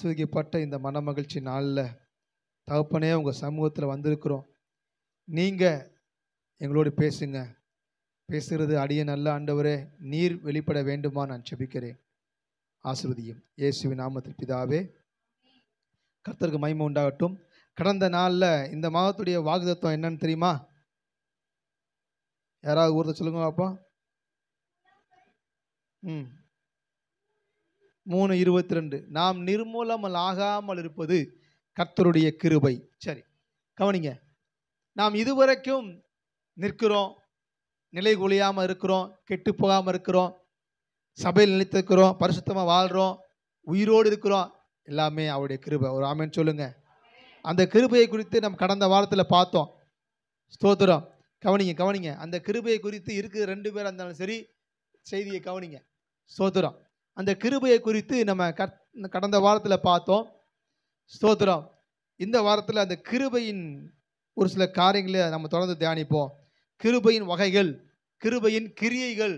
ஆசிரியப்பட்ட இந்த மனமகிழ்ச்சி நாளில் தகப்பனே உங்கள் சமூகத்தில் வந்திருக்கிறோம் நீங்கள் எங்களோடு பேசுங்க பேசுகிறது அடிய நல்ல ஆண்டவரே நீர் வெளிப்பட வேண்டுமா நான் செபிக்கிறேன் ஆசிர்வதியும் இயேசுவின் நாமத்தில் பிதாவே கர்த்தருக்கு மயம உண்டாகட்டும் கடந்த நாளில் இந்த மாதத்துடைய வாக்குதத்துவம் என்னன்னு தெரியுமா யாராவது ஊரத்தை சொல்லுங்க பாப்பா ம் மூணு இருபத்தி ரெண்டு நாம் நிர்மூலமல் ஆகாமல் இருப்பது கர்த்தருடைய கிருபை சரி கவனிங்க நாம் இதுவரைக்கும் நிற்கிறோம் நிலை குலையாமல் இருக்கிறோம் கெட்டு போகாமல் இருக்கிறோம் சபையில் நிலைத்திருக்கிறோம் பரிசுத்தமாக வாழ்கிறோம் உயிரோடு இருக்கிறோம் எல்லாமே அவருடைய கிருபை ஒரு ஆமேன்னு சொல்லுங்க அந்த கிருபையை குறித்து நம்ம கடந்த வாரத்தில் பார்த்தோம் ஸ்தோத்திரம் கவனிங்க கவனிங்க அந்த கிருபையை குறித்து இருக்கிற ரெண்டு பேர் இருந்தாலும் சரி செய்தியை கவனிங்க ஸ்தோத்திரம் அந்த கிருபையை குறித்து நம்ம கடந்த வாரத்தில் பார்த்தோம் ஸ்தோத்திரம் இந்த வாரத்தில் அந்த கிருபையின் ஒரு சில காரியங்களை நம்ம தொடர்ந்து தியானிப்போம் கிருபையின் வகைகள் கிருபையின் கிரியைகள்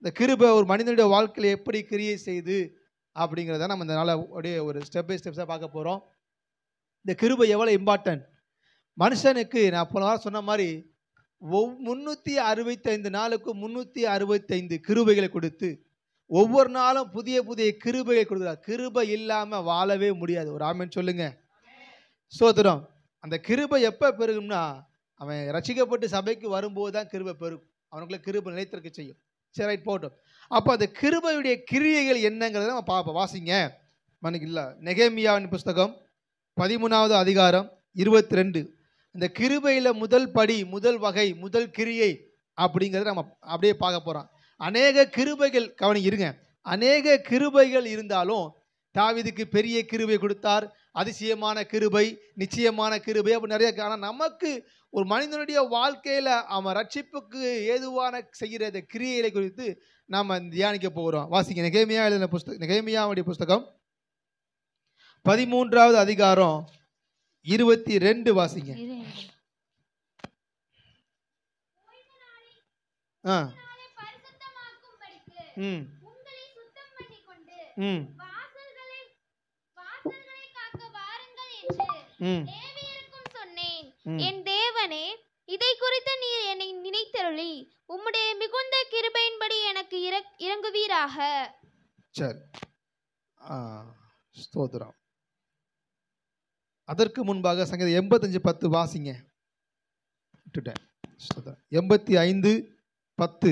இந்த கிருபை ஒரு மனிதனுடைய வாழ்க்கையில் எப்படி கிரியை செய்து அப்படிங்கிறத நம்ம இந்த நாளை அப்படியே ஒரு ஸ்டெப் பை ஸ்டெப்ஸாக பார்க்க போகிறோம் இந்த கிருபை எவ்வளோ இம்பார்ட்டன்ட் மனுஷனுக்கு நான் போன வாரம் சொன்ன மாதிரி ஒவ் முந்நூற்றி அறுபத்தைந்து நாளுக்கு முந்நூற்றி அறுபத்தைந்து கிருபைகளை கொடுத்து ஒவ்வொரு நாளும் புதிய புதிய கிருபையை கொடுக்குறார் கிருபை இல்லாமல் வாழவே முடியாது ஒரு ஆமன் சொல்லுங்க சோதரம் அந்த கிருபை எப்போ பெருகும்னா அவன் ரசிக்கப்பட்டு சபைக்கு வரும்போது தான் கிருபை பெருகும் அவனுக்குள்ள கிருபை நிலைத்திருக்க செய்யும் சரி ரைட் போட்டோம் அப்போ அந்த கிருபையுடைய கிரியைகள் என்னங்கிறத நம்ம பார்ப்போம் வாசிங்க மனுக்கு இல்லை நெகேமியாவின் புஸ்தகம் பதிமூணாவது அதிகாரம் இருபத்தி ரெண்டு இந்த கிருபையில் முதல் படி முதல் வகை முதல் கிரியை அப்படிங்கிறத நம்ம அப்படியே பார்க்க போகிறோம் அநேக கிருபைகள் கவனி இருங்க அநேக கிருபைகள் இருந்தாலும் தாவிதுக்கு பெரிய கிருபை கொடுத்தார் அதிசயமான கிருபை நிச்சயமான கிருபை அப்படி நிறைய ஆனால் நமக்கு ஒரு மனிதனுடைய வாழ்க்கையில் அவன் ரட்சிப்புக்கு ஏதுவான செய்கிற இந்த கிரியைகளை குறித்து நாம் தியானிக்க போகிறோம் வாசிங்க நிகைமையா எழுதின புஸ்தகம் நிகைமையாவுடைய புஸ்தகம் பதிமூன்றாவது அதிகாரம் இருபத்தி ரெண்டு வாசிங்க ஆ என் தேவனே இதை குறித்து நீர் என்னை நினைத்தருளி உம்முடைய மிகுந்த கிருபையின்படி எனக்கு இறங்குவீராக சரி ஸ்தோத்ரம் அதற்கு முன்பாக சங்கீதம் எண்பத்தஞ்சு பத்து வாசிங்க விட்டுட்டேன் எண்பத்தி ஐந்து பத்து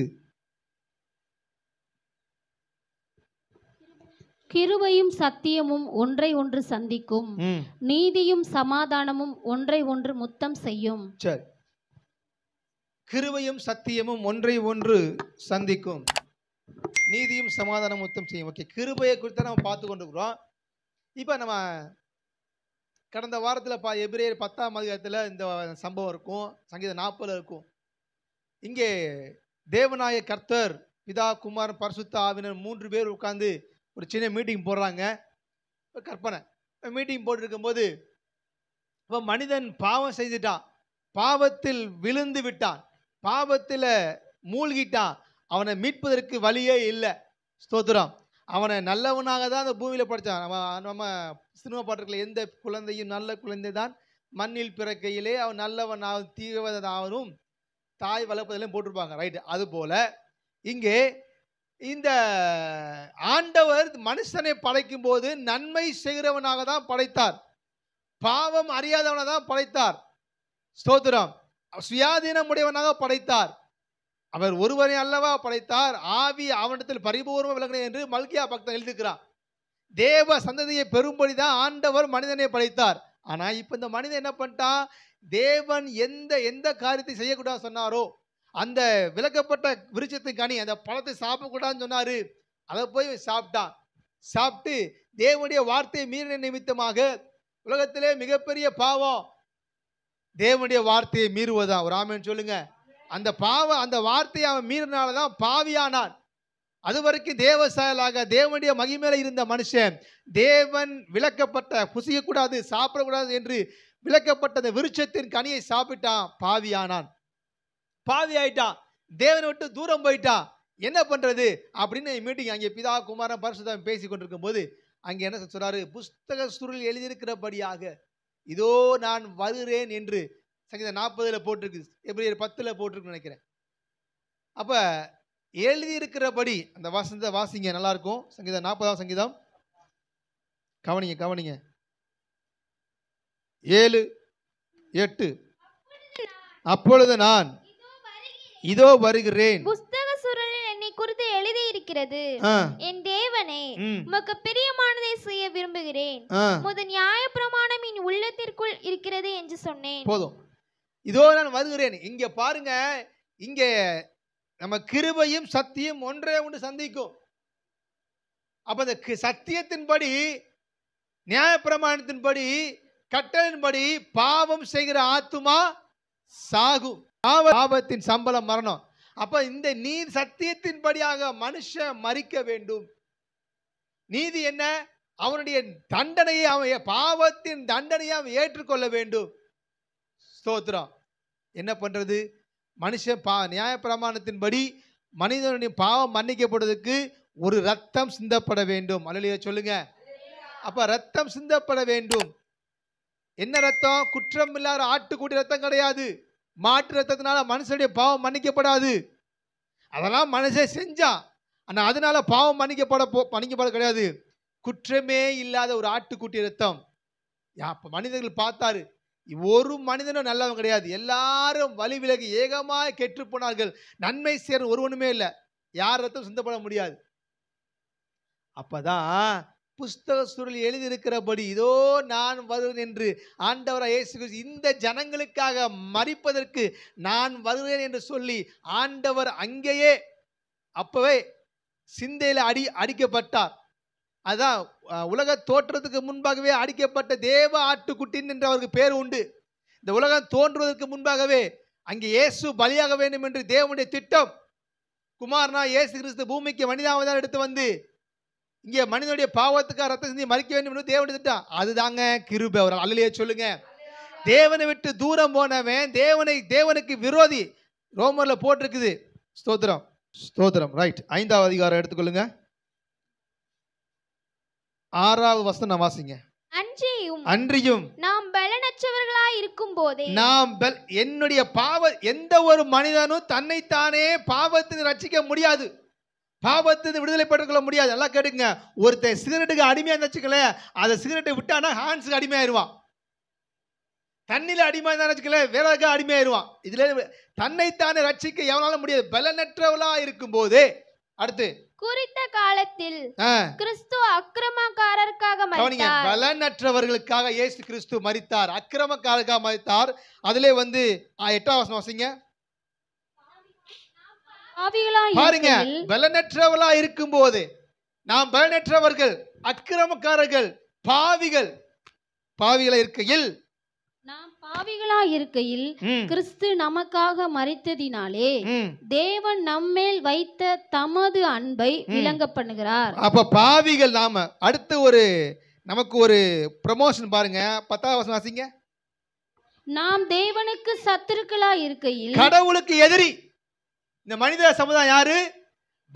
கிருபையும் சத்தியமும் ஒன்றை ஒன்று சந்திக்கும் நீதியும் சமாதானமும் ஒன்றை ஒன்று முத்தம் செய்யும் சரி கிருபையும் சத்தியமும் ஒன்றை ஒன்று சந்திக்கும் நீதியும் சமாதானம் முத்தம் செய்யும் ஓகே கிருபையை குறித்து நம்ம பார்த்து கொண்டிருக்கிறோம் இப்போ நம்ம கடந்த வாரத்தில் பா எபிரேயர் பத்தாம் அதிகாரத்தில் இந்த சம்பவம் இருக்கும் சங்கீதம் நாற்பதில் இருக்கும் இங்கே தேவநாய கர்த்தர் பிதா குமார் பரசுத்த ஆவினர் மூன்று பேர் உட்கார்ந்து ஒரு சின்ன மீட்டிங் போடுறாங்க கற்பனை மீட்டிங் போட்டிருக்கும்போது இப்போ மனிதன் பாவம் செஞ்சுட்டான் பாவத்தில் விழுந்து விட்டான் பாவத்தில் மூழ்கிட்டான் அவனை மீட்பதற்கு வழியே இல்லை ஸ்தோத்திரம் அவனை நல்லவனாக தான் அந்த பூமியில் படித்தான் நம்ம நம்ம சினிமா பாட்டிருக்கல எந்த குழந்தையும் நல்ல குழந்தை தான் மண்ணில் பிறக்கையிலே அவன் நல்லவனாக ஆகும் தாய் வளர்ப்பதிலையும் போட்டிருப்பாங்க ரைட்டு அதுபோல் இங்கே இந்த ஆண்டவர் மனுஷனை படைக்கும் போது நன்மை செய்கிறவனாக தான் படைத்தார் பாவம் அறியாதவனாக தான் படைத்தார் ஸ்தோத்திரம் சுயாதீனம் உடையவனாக படைத்தார் அவர் ஒருவரை அல்லவா படைத்தார் ஆவி அவனத்தில் பரிபூர்வம் விளங்கின என்று மல்கியா பக்தன் எழுதுகிறான் தேவ சந்ததியை பெறும்படி தான் ஆண்டவர் மனிதனை படைத்தார் ஆனால் இப்போ இந்த மனிதன் என்ன பண்ணிட்டான் தேவன் எந்த எந்த காரியத்தை செய்யக்கூடாது சொன்னாரோ அந்த விளக்கப்பட்ட விருட்சத்தின் கனி அந்த பழத்தை சாப்பிடக்கூடாதுன்னு சொன்னார் அதை போய் சாப்பிட்டான் சாப்பிட்டு தேவனுடைய வார்த்தையை மீறின நிமித்தமாக உலகத்திலே மிகப்பெரிய பாவம் தேவனுடைய வார்த்தையை மீறுவதான் ஒரு ஆமேன்னு சொல்லுங்க அந்த பாவ அந்த வார்த்தையை அவன் மீறினால தான் பாவியானான் அது வரைக்கும் தேவ செயலாக தேவனுடைய மகிமையில இருந்த மனுஷன் தேவன் விளக்கப்பட்ட புசியக்கூடாது சாப்பிடக்கூடாது என்று விளக்கப்பட்ட விருட்சத்தின் கனியை சாப்பிட்டான் பாவியானான் பாவி ஆயிட்டா தேவனை விட்டு தூரம் போயிட்டா என்ன பண்ணுறது அப்படின்னு மீட்டிங் அங்கே பிதா குமாரன் பரசுதாம் பேசி கொண்டிருக்கும் போது அங்கே என்ன சொல்கிறாரு புஸ்தக சுருள் எழுதியிருக்கிறபடியாக இதோ நான் வருகிறேன் என்று சங்கீதம் நாற்பதில் போட்டிருக்கு எப்படி பத்தில் போட்டிருக்குன்னு நினைக்கிறேன் அப்போ எழுதியிருக்கிறபடி அந்த வாசந்த வாசிங்க நல்லாயிருக்கும் சங்கீதம் நாற்பதாம் சங்கீதம் கவனிங்க கவனிங்க ஏழு எட்டு அப்பொழுது நான் இதோ வருகிறேன் புஸ்தக சுருளில் என்னை குறித்து எழுதி இருக்கிறது என் தேவனே உமக்கு பிரியமானதை செய்ய விரும்புகிறேன் முத நியாய பிரமாணம் என் உள்ளத்திற்குள் இருக்கிறது என்று சொன்னேன் போதும் இதோ நான் வருகிறேன் இங்க பாருங்க இங்க நம்ம கிருபையும் சத்தியம் ஒன்றே ஒன்று சந்திக்கும் அப்ப இந்த சத்தியத்தின்படி நியாயப்பிரமாணத்தின்படி கட்டளின்படி பாவம் செய்கிற ஆத்துமா சாகும் பாவத்தின் சம்பளம் மரணம் அப்ப இந்த நீர் சத்தியத்தின்படியாக மனுஷ மறிக்க வேண்டும் நீதி என்ன அவனுடைய தண்டனையை அவன் பாவத்தின் தண்டனையை அவன் ஏற்றுக்கொள்ள வேண்டும் ஸ்தோத்திரம் என்ன பண்றது மனுஷன் பா நியாயப்பிரமாணத்தின்படி மனிதனுடைய பாவம் மன்னிக்கப்படுவதற்கு ஒரு ரத்தம் சிந்தப்பட வேண்டும் அலுவலிய சொல்லுங்க அப்ப ரத்தம் சிந்தப்பட வேண்டும் என்ன ரத்தம் குற்றம் இல்லாத ஆட்டுக்குட்டி ரத்தம் கிடையாது மாற்றத்தினால ரத்தத்தினால மனுஷனுடைய பாவம் மன்னிக்கப்படாது அதெல்லாம் மனுஷன் செஞ்சான் ஆனால் அதனால பாவம் மன்னிக்கப்பட போ மன்னிக்கப்பட கிடையாது குற்றமே இல்லாத ஒரு ஆட்டுக்குட்டி ரத்தம் அப்போ மனிதர்கள் பார்த்தாரு ஒரு மனிதனும் நல்லவன் கிடையாது எல்லாரும் வழி விலகி ஏகமாக கெட்டு போனார்கள் நன்மை சேர ஒருவனுமே இல்லை யார் ரத்தம் சிந்தப்பட முடியாது அப்போதான் புஸ்தக சுருள் எழுதியிருக்கிறபடி இதோ நான் வருவேன் என்று ஆண்டவராக இயேசு இந்த ஜனங்களுக்காக மறிப்பதற்கு நான் வருவேன் என்று சொல்லி ஆண்டவர் அங்கேயே அப்பவே சிந்தையில் அடி அடிக்கப்பட்டார் அதான் உலக தோற்றத்துக்கு முன்பாகவே அடிக்கப்பட்ட தேவ ஆட்டுக்குட்டின் என்று அவருக்கு பேர் உண்டு இந்த உலகம் தோன்றுவதற்கு முன்பாகவே அங்கே இயேசு பலியாக வேண்டும் என்று தேவனுடைய திட்டம் குமார்னா இயேசு கிறிஸ்து பூமிக்கு மனிதாவதால் எடுத்து வந்து இங்கே மனிதனுடைய பாவத்துக்காக ரத்தம் சிந்தி மறிக்க வேண்டும் என்று தேவன் திட்டம் அதுதாங்க கிருபை அவர் அல்லையே சொல்லுங்க தேவனை விட்டு தூரம் போனவன் தேவனை தேவனுக்கு விரோதி ரோமரில் போட்டிருக்குது ஸ்தோத்திரம் ஸ்தோத்திரம் ரைட் ஐந்தாவது அதிகாரம் எடுத்துக்கொள்ளுங்க ஆறாவது வசனம் நான் வாசிங்க அன்றியும் அன்றியும் நாம் பலனற்றவர்களாய் இருக்கும் போதே நாம் என்னுடைய பாவ எந்த ஒரு மனிதனும் தன்னைத்தானே பாவத்தின் ரட்சிக்க முடியாது பாவத்து விடுதலை பெற்றுக்கொள்ள முடியாது எல்லாம் கேட்டுங்க ஒருத்தன் சிகரெட்டுக்கு அடிமையாக இருந்துச்சுக்கல அதை சிகரெட்டை விட்டானா ஹான்ஸுக்கு அடிமையாயிருவான் தண்ணியில் அடிமையாக இருந்தா வச்சுக்கல வேறதுக்கு அடிமையாயிருவான் இதில் தன்னைத்தானே ரட்சிக்க எவனால முடியாது பலனற்றவளா இருக்கும்போது அடுத்து குறித்த காலத்தில் கிறிஸ்து அக்கிரமக்காரருக்காக மறித்தார் பலனற்றவர்களுக்காக இயேசு கிறிஸ்து மரித்தார் அக்கிரமக்காரருக்காக மரித்தார் அதிலே வந்து எட்டாம் வசனம் வாசிங்க பாருங்க பலனற்றவளா இருக்கும்போது நாம் பலனற்றவர்கள் அக்கிரமக்காரர்கள் பாவிகள் பாவிகளா இருக்கையில் நாம் பாவிகளா இருக்கையில் கிறிஸ்து நமக்காக மறித்ததினாலே தேவன் நம்மேல் வைத்த தமது அன்பை விளங்க பண்ணுகிறார் அப்ப பாவிகள் நாம அடுத்து ஒரு நமக்கு ஒரு ப்ரமோஷன் பாருங்க பத்தாவது வசனம் வாசிங்க நாம் தேவனுக்கு சத்துருக்களா இருக்கையில் கடவுளுக்கு எதிரி இந்த மனித சமுதாயம் யாரு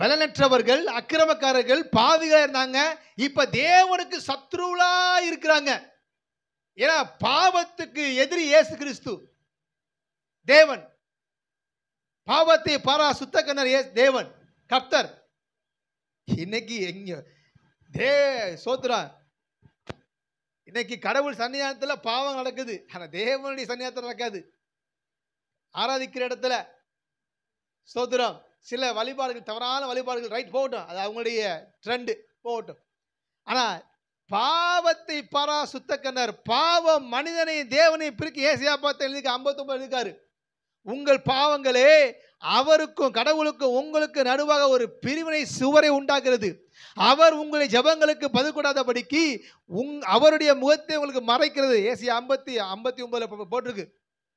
பலனற்றவர்கள் அக்கிரமக்காரர்கள் பாவிகளாக இருந்தாங்க இப்ப தேவனுக்கு சத்ருவலா இருக்கிறாங்க ஏன்னா பாவத்துக்கு எதிரி இயேசு கிறிஸ்து தேவன் பாவத்தை பாரா சுத்த கண்ணர் ஏ தேவன் கப்தர் இன்னைக்கு எங்க தே சோத்துரா இன்னைக்கு கடவுள் சன்னிதானத்தில் பாவம் நடக்குது ஆனால் தேவனுடைய சன்னிதானத்தில் நடக்காது ஆராதிக்கிற இடத்துல ஸ்தோத்திரம் சில வழிபாடுகள் தவறான வழிபாடுகள் ரைட் போகட்டும் அது அவங்களுடைய ட்ரெண்டு போகட்டும் ஆனால் பாவத்தை பரா சுத்தக்கனர் பாவம் மனிதனை தேவனை பிரிக்க ஏசியா பார்த்து எழுதி ஐம்பத்தொம்பது எழுதிக்காரு உங்கள் பாவங்களே அவருக்கும் கடவுளுக்கும் உங்களுக்கு நடுவாக ஒரு பிரிவினை சுவரை உண்டாக்குறது அவர் உங்களை ஜபங்களுக்கு பதில் உங் அவருடைய முகத்தை உங்களுக்கு மறைக்கிறது ஏசியா ஐம்பத்தி ஐம்பத்தி ஒன்பதுல போட்டிருக்கு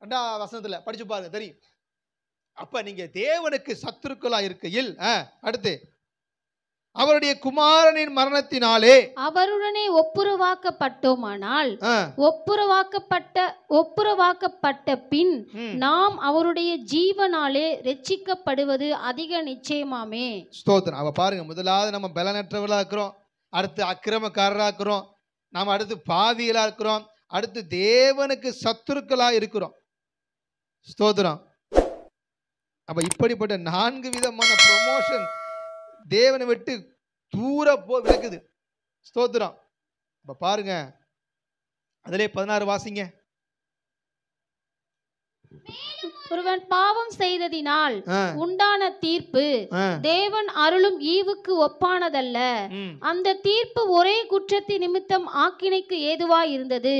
ரெண்டா வசனத்தில் படிச்சு பாருங்க தெரியும் அப்ப நீங்க தேவனுக்கு சத்துருக்களா இருக்கையில் அடுத்து அவருடைய குமாரனின் மரணத்தினாலே அவருடனே ஒப்புரவாக்கப்பட்டோமானால் ஒப்புரவாக்கப்பட்ட ஒப்புரவாக்கப்பட்ட பின் நாம் அவருடைய ஜீவனாலே ரட்சிக்கப்படுவது அதிக நிச்சயமாமே ஸ்தோத்திரம் அவ பாருங்க முதலாவது நம்ம பலனற்றவர்களா இருக்கிறோம் அடுத்து அக்கிரமக்காரராக இருக்கிறோம் நாம் அடுத்து பாவியலா இருக்கிறோம் அடுத்து தேவனுக்கு சத்துருக்களா இருக்கிறோம் ஸ்தோத்திரம் அப்ப இப்படிப்பட்ட நான்கு விதமான ப்ரொமோஷன் தேவனை விட்டு தூர போ விளக்குது ஸ்தோத்திரம் இப்ப பாருங்க அதிலே பதினாறு வாசிங்க ஒருவன் பாவம் செய்ததினால் உண்டான தீர்ப்பு தேவன் அருளும் ஈவுக்கு ஒப்பானதல்ல அந்த தீர்ப்பு ஒரே குற்றத்தின் நிமித்தம் ஆக்கினைக்கு ஏதுவா இருந்தது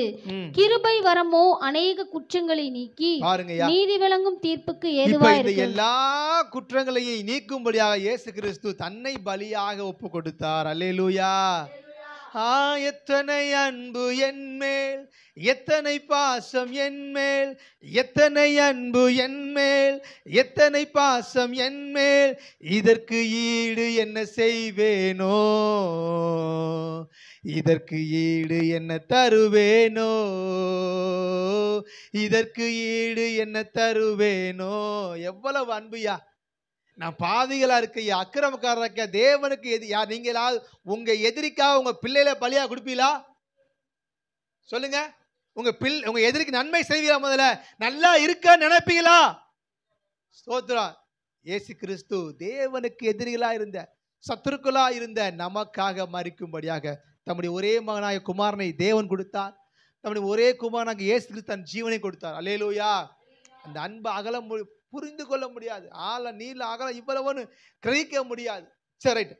கிருபை வரமோ அநேக குற்றங்களை நீக்கி நீதி விளங்கும் தீர்ப்புக்கு ஏதுவா இருந்தது எல்லா குற்றங்களையும் நீக்கும்படியாக இயேசு கிறிஸ்து தன்னை பலியாக ஒப்பு கொடுத்தார் அல்லேலூயா ஆ எத்தனை அன்பு என்மேல் எத்தனை பாசம் என்மேல் எத்தனை அன்பு என்மேல் எத்தனை பாசம் என்மேல் இதற்கு ஈடு என்ன செய்வேனோ இதற்கு ஈடு என்ன தருவேனோ இதற்கு ஈடு என்ன தருவேனோ எவ்வளவு அன்புயா நான் பாவிகளா இருக்க அக்கிரமக்காரராக இருக்க தேவனுக்கு எது யார் நீங்களாவது உங்கள் எதிரிக்கா உங்க பிள்ளையில பழியா கொடுப்பீங்களா சொல்லுங்க உங்க பில் உங்க எதிரிக்கு நன்மை செய்வீங்களா முதல்ல நல்லா இருக்க நினைப்பீங்களா ஸ்தோத்ரா ஏசு கிறிஸ்து தேவனுக்கு எதிரிகளா இருந்த சத்துருக்களா இருந்த நமக்காக மறிக்கும்படியாக தம்முடைய ஒரே மகனாக குமாரனை தேவன் கொடுத்தார் தம்முடைய ஒரே குமாரனாக இயேசு கிறிஸ்து தன் ஜீவனை கொடுத்தார் அலேலூயா அந்த அன்பு அகலம் புரிந்து கொள்ள முடியாது ஆள நீல ஆகல இவ்வளவுன்னு கிரகிக்க முடியாது சரி ரைட்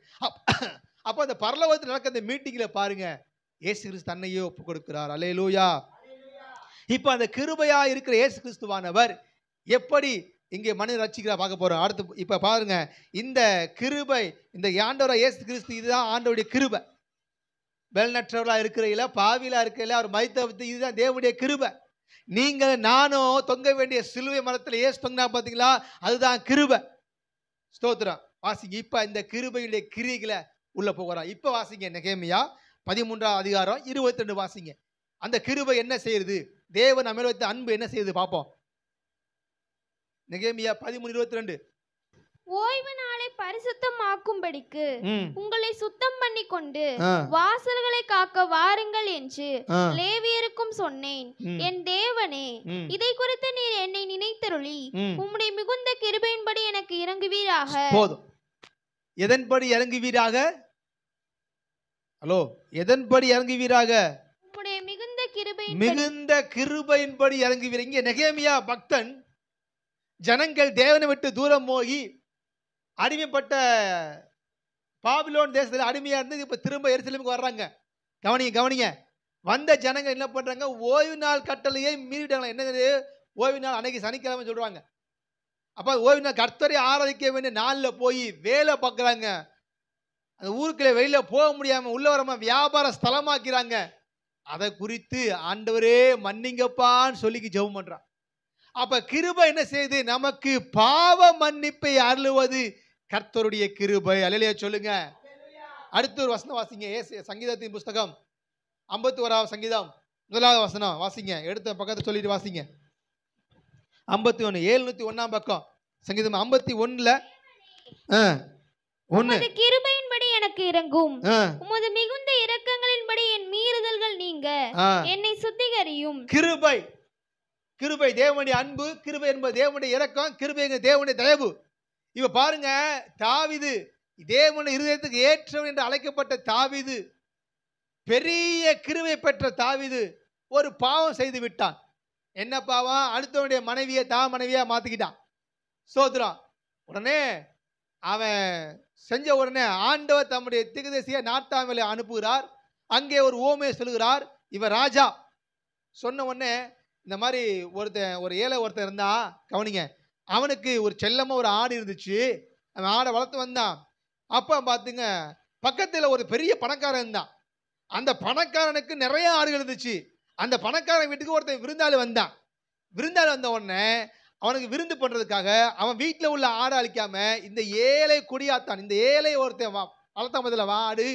அப்போ அந்த பரலோகத்தில் நடக்க அந்த மீட்டிங்கில் பாருங்க ஏசு கிறிஸ்து தன்னையே ஒப்பு கொடுக்கிறார் அலே லூயா இப்போ அந்த கிருபையா இருக்கிற ஏசு கிறிஸ்துவானவர் எப்படி இங்கே மனிதன் ரசிக்கிறா பார்க்க போகிறோம் அடுத்து இப்போ பாருங்க இந்த கிருபை இந்த ஆண்டவரா ஏசு கிறிஸ்து இதுதான் ஆண்டவருடைய கிருபை வெல்நற்றவராக இருக்கிறையில பாவிலாக இருக்கையில அவர் மைத்த இதுதான் தேவனுடைய கிருபை நீங்கள் நானும் தொங்க வேண்டிய சிலுவை மரத்தில் ஏசு தொங்கினா பார்த்தீங்களா அதுதான் கிருபை ஸ்தோத்திரம் வாசிங்க இப்போ இந்த கிருபையுடைய கிரிகளை உள்ளே போகிறான் இப்போ வாசிங்க நெகேமியா பதிமூன்றாம் அதிகாரம் இருபத்தி ரெண்டு வாசிங்க அந்த கிருபை என்ன செய்யுது தேவன் நம்ம வைத்த அன்பு என்ன செய்யுது பார்ப்போம் நெகேமியா பதிமூணு இருபத்தி ரெண்டு ஓய்வு நாளை பரிசுத்தமாக்கும்படிக்கு உங்களை சுத்தம் பண்ணி கொண்டு வாசல்களை காக்க வாருங்கள் என்று லேவியருக்கும் சொன்னேன் என் தேவனே இதை குறித்து நீர் என்னை நினைத்தருளி உம்முடைய மிகுந்த கிருபையின்படி எனக்கு இறங்குவீராக போதும் எதன்படி இறங்குவீராக ஹலோ எதன்படி இறங்குவீராக உம்முடைய மிகுந்த கிருபை மிகுந்த கிருபையின்படி இறங்குவீர் இங்கே நெகேமியா பக்தன் ஜனங்கள் தேவனை விட்டு தூரம் போகி அடிமைப்பட்ட பாபிலோன் தேசத்தில் அடிமையாக இருந்து இப்போ திரும்ப எரிசலமுக்கு வர்றாங்க கவனிங்க கவனிங்க வந்த ஜனங்கள் என்ன பண்ணுறாங்க ஓய்வு நாள் கட்டளையே மீறிட்டாங்க என்னது ஓய்வு நாள் அன்னைக்கு சனிக்கிழமை சொல்கிறாங்க அப்போ ஓய்வு நாள் கர்த்தரை ஆராதிக்க வேண்டிய நாளில் போய் வேலை பார்க்குறாங்க அந்த ஊருக்குள்ளே வெளியில் போக முடியாமல் உள்ள வரமா வியாபார ஸ்தலமாக்கிறாங்க அதை குறித்து ஆண்டவரே மன்னிங்கப்பான்னு சொல்லிக்கு ஜெபம் பண்ணுறான் அப்போ கிருப என்ன செய்யுது நமக்கு பாவ மன்னிப்பை அருளுவது கர்த்தருடைய கிருபை அலையிலேயே சொல்லுங்க அடுத்து ஒரு வசனம் வாசிங்க ஏ சங்கீதத்தின் புஸ்தகம் ஐம்பத்தி ஓராவது சங்கீதம் முதலாவது வசனம் வாசிங்க எடுத்த பக்கத்தை சொல்லிட்டு வாசிங்க ஐம்பத்தி ஒன்று ஏழுநூத்தி ஒன்னாம் பக்கம் சங்கீதம் ஐம்பத்தி ஒன்னுல ஒன்னு கிருபையின்படி எனக்கு இறங்கும் உமது மிகுந்த இரக்கங்களின்படி என் மீறுதல்கள் நீங்க என்னை சுத்திகரியும் கிருபை கிருபை தேவனுடைய அன்பு கிருபை என்பது தேவனுடைய இரக்கம் கிருபை தேவனுடைய தயவு இவ பாருங்க தாவிது தேவன் இருதயத்துக்கு ஏற்றவன் என்று அழைக்கப்பட்ட தாவிது பெரிய கிருவை பெற்ற தாவிது ஒரு பாவம் செய்து விட்டான் என்ன பாவம் அடுத்தவனுடைய மனைவியை தா மனைவியாக மாற்றிக்கிட்டான் சோத்ரான் உடனே அவன் செஞ்ச உடனே ஆண்டவர் தம்முடைய திகதேசிய நாட்டாமலை அனுப்புகிறார் அங்கே ஒரு ஓமையை சொல்கிறார் இவன் ராஜா சொன்ன உடனே இந்த மாதிரி ஒருத்தன் ஒரு ஏழை ஒருத்தன் இருந்தா கவனிங்க அவனுக்கு ஒரு செல்லமாக ஒரு ஆடு இருந்துச்சு அந்த ஆடை வளர்த்து வந்தான் அப்போ பார்த்துங்க பக்கத்தில் ஒரு பெரிய பணக்காரன் இருந்தான் அந்த பணக்காரனுக்கு நிறைய ஆடுகள் இருந்துச்சு அந்த பணக்காரன் வீட்டுக்கு ஒருத்தன் விருந்தாளி வந்தான் விருந்தாளி வந்த உடனே அவனுக்கு விருந்து பண்ணுறதுக்காக அவன் வீட்டில் உள்ள ஆடை அழிக்காம இந்த ஏழை குடியாத்தான் இந்த ஏழை ஒருத்தன் வா வளர்த்தான் பதில் ஆடு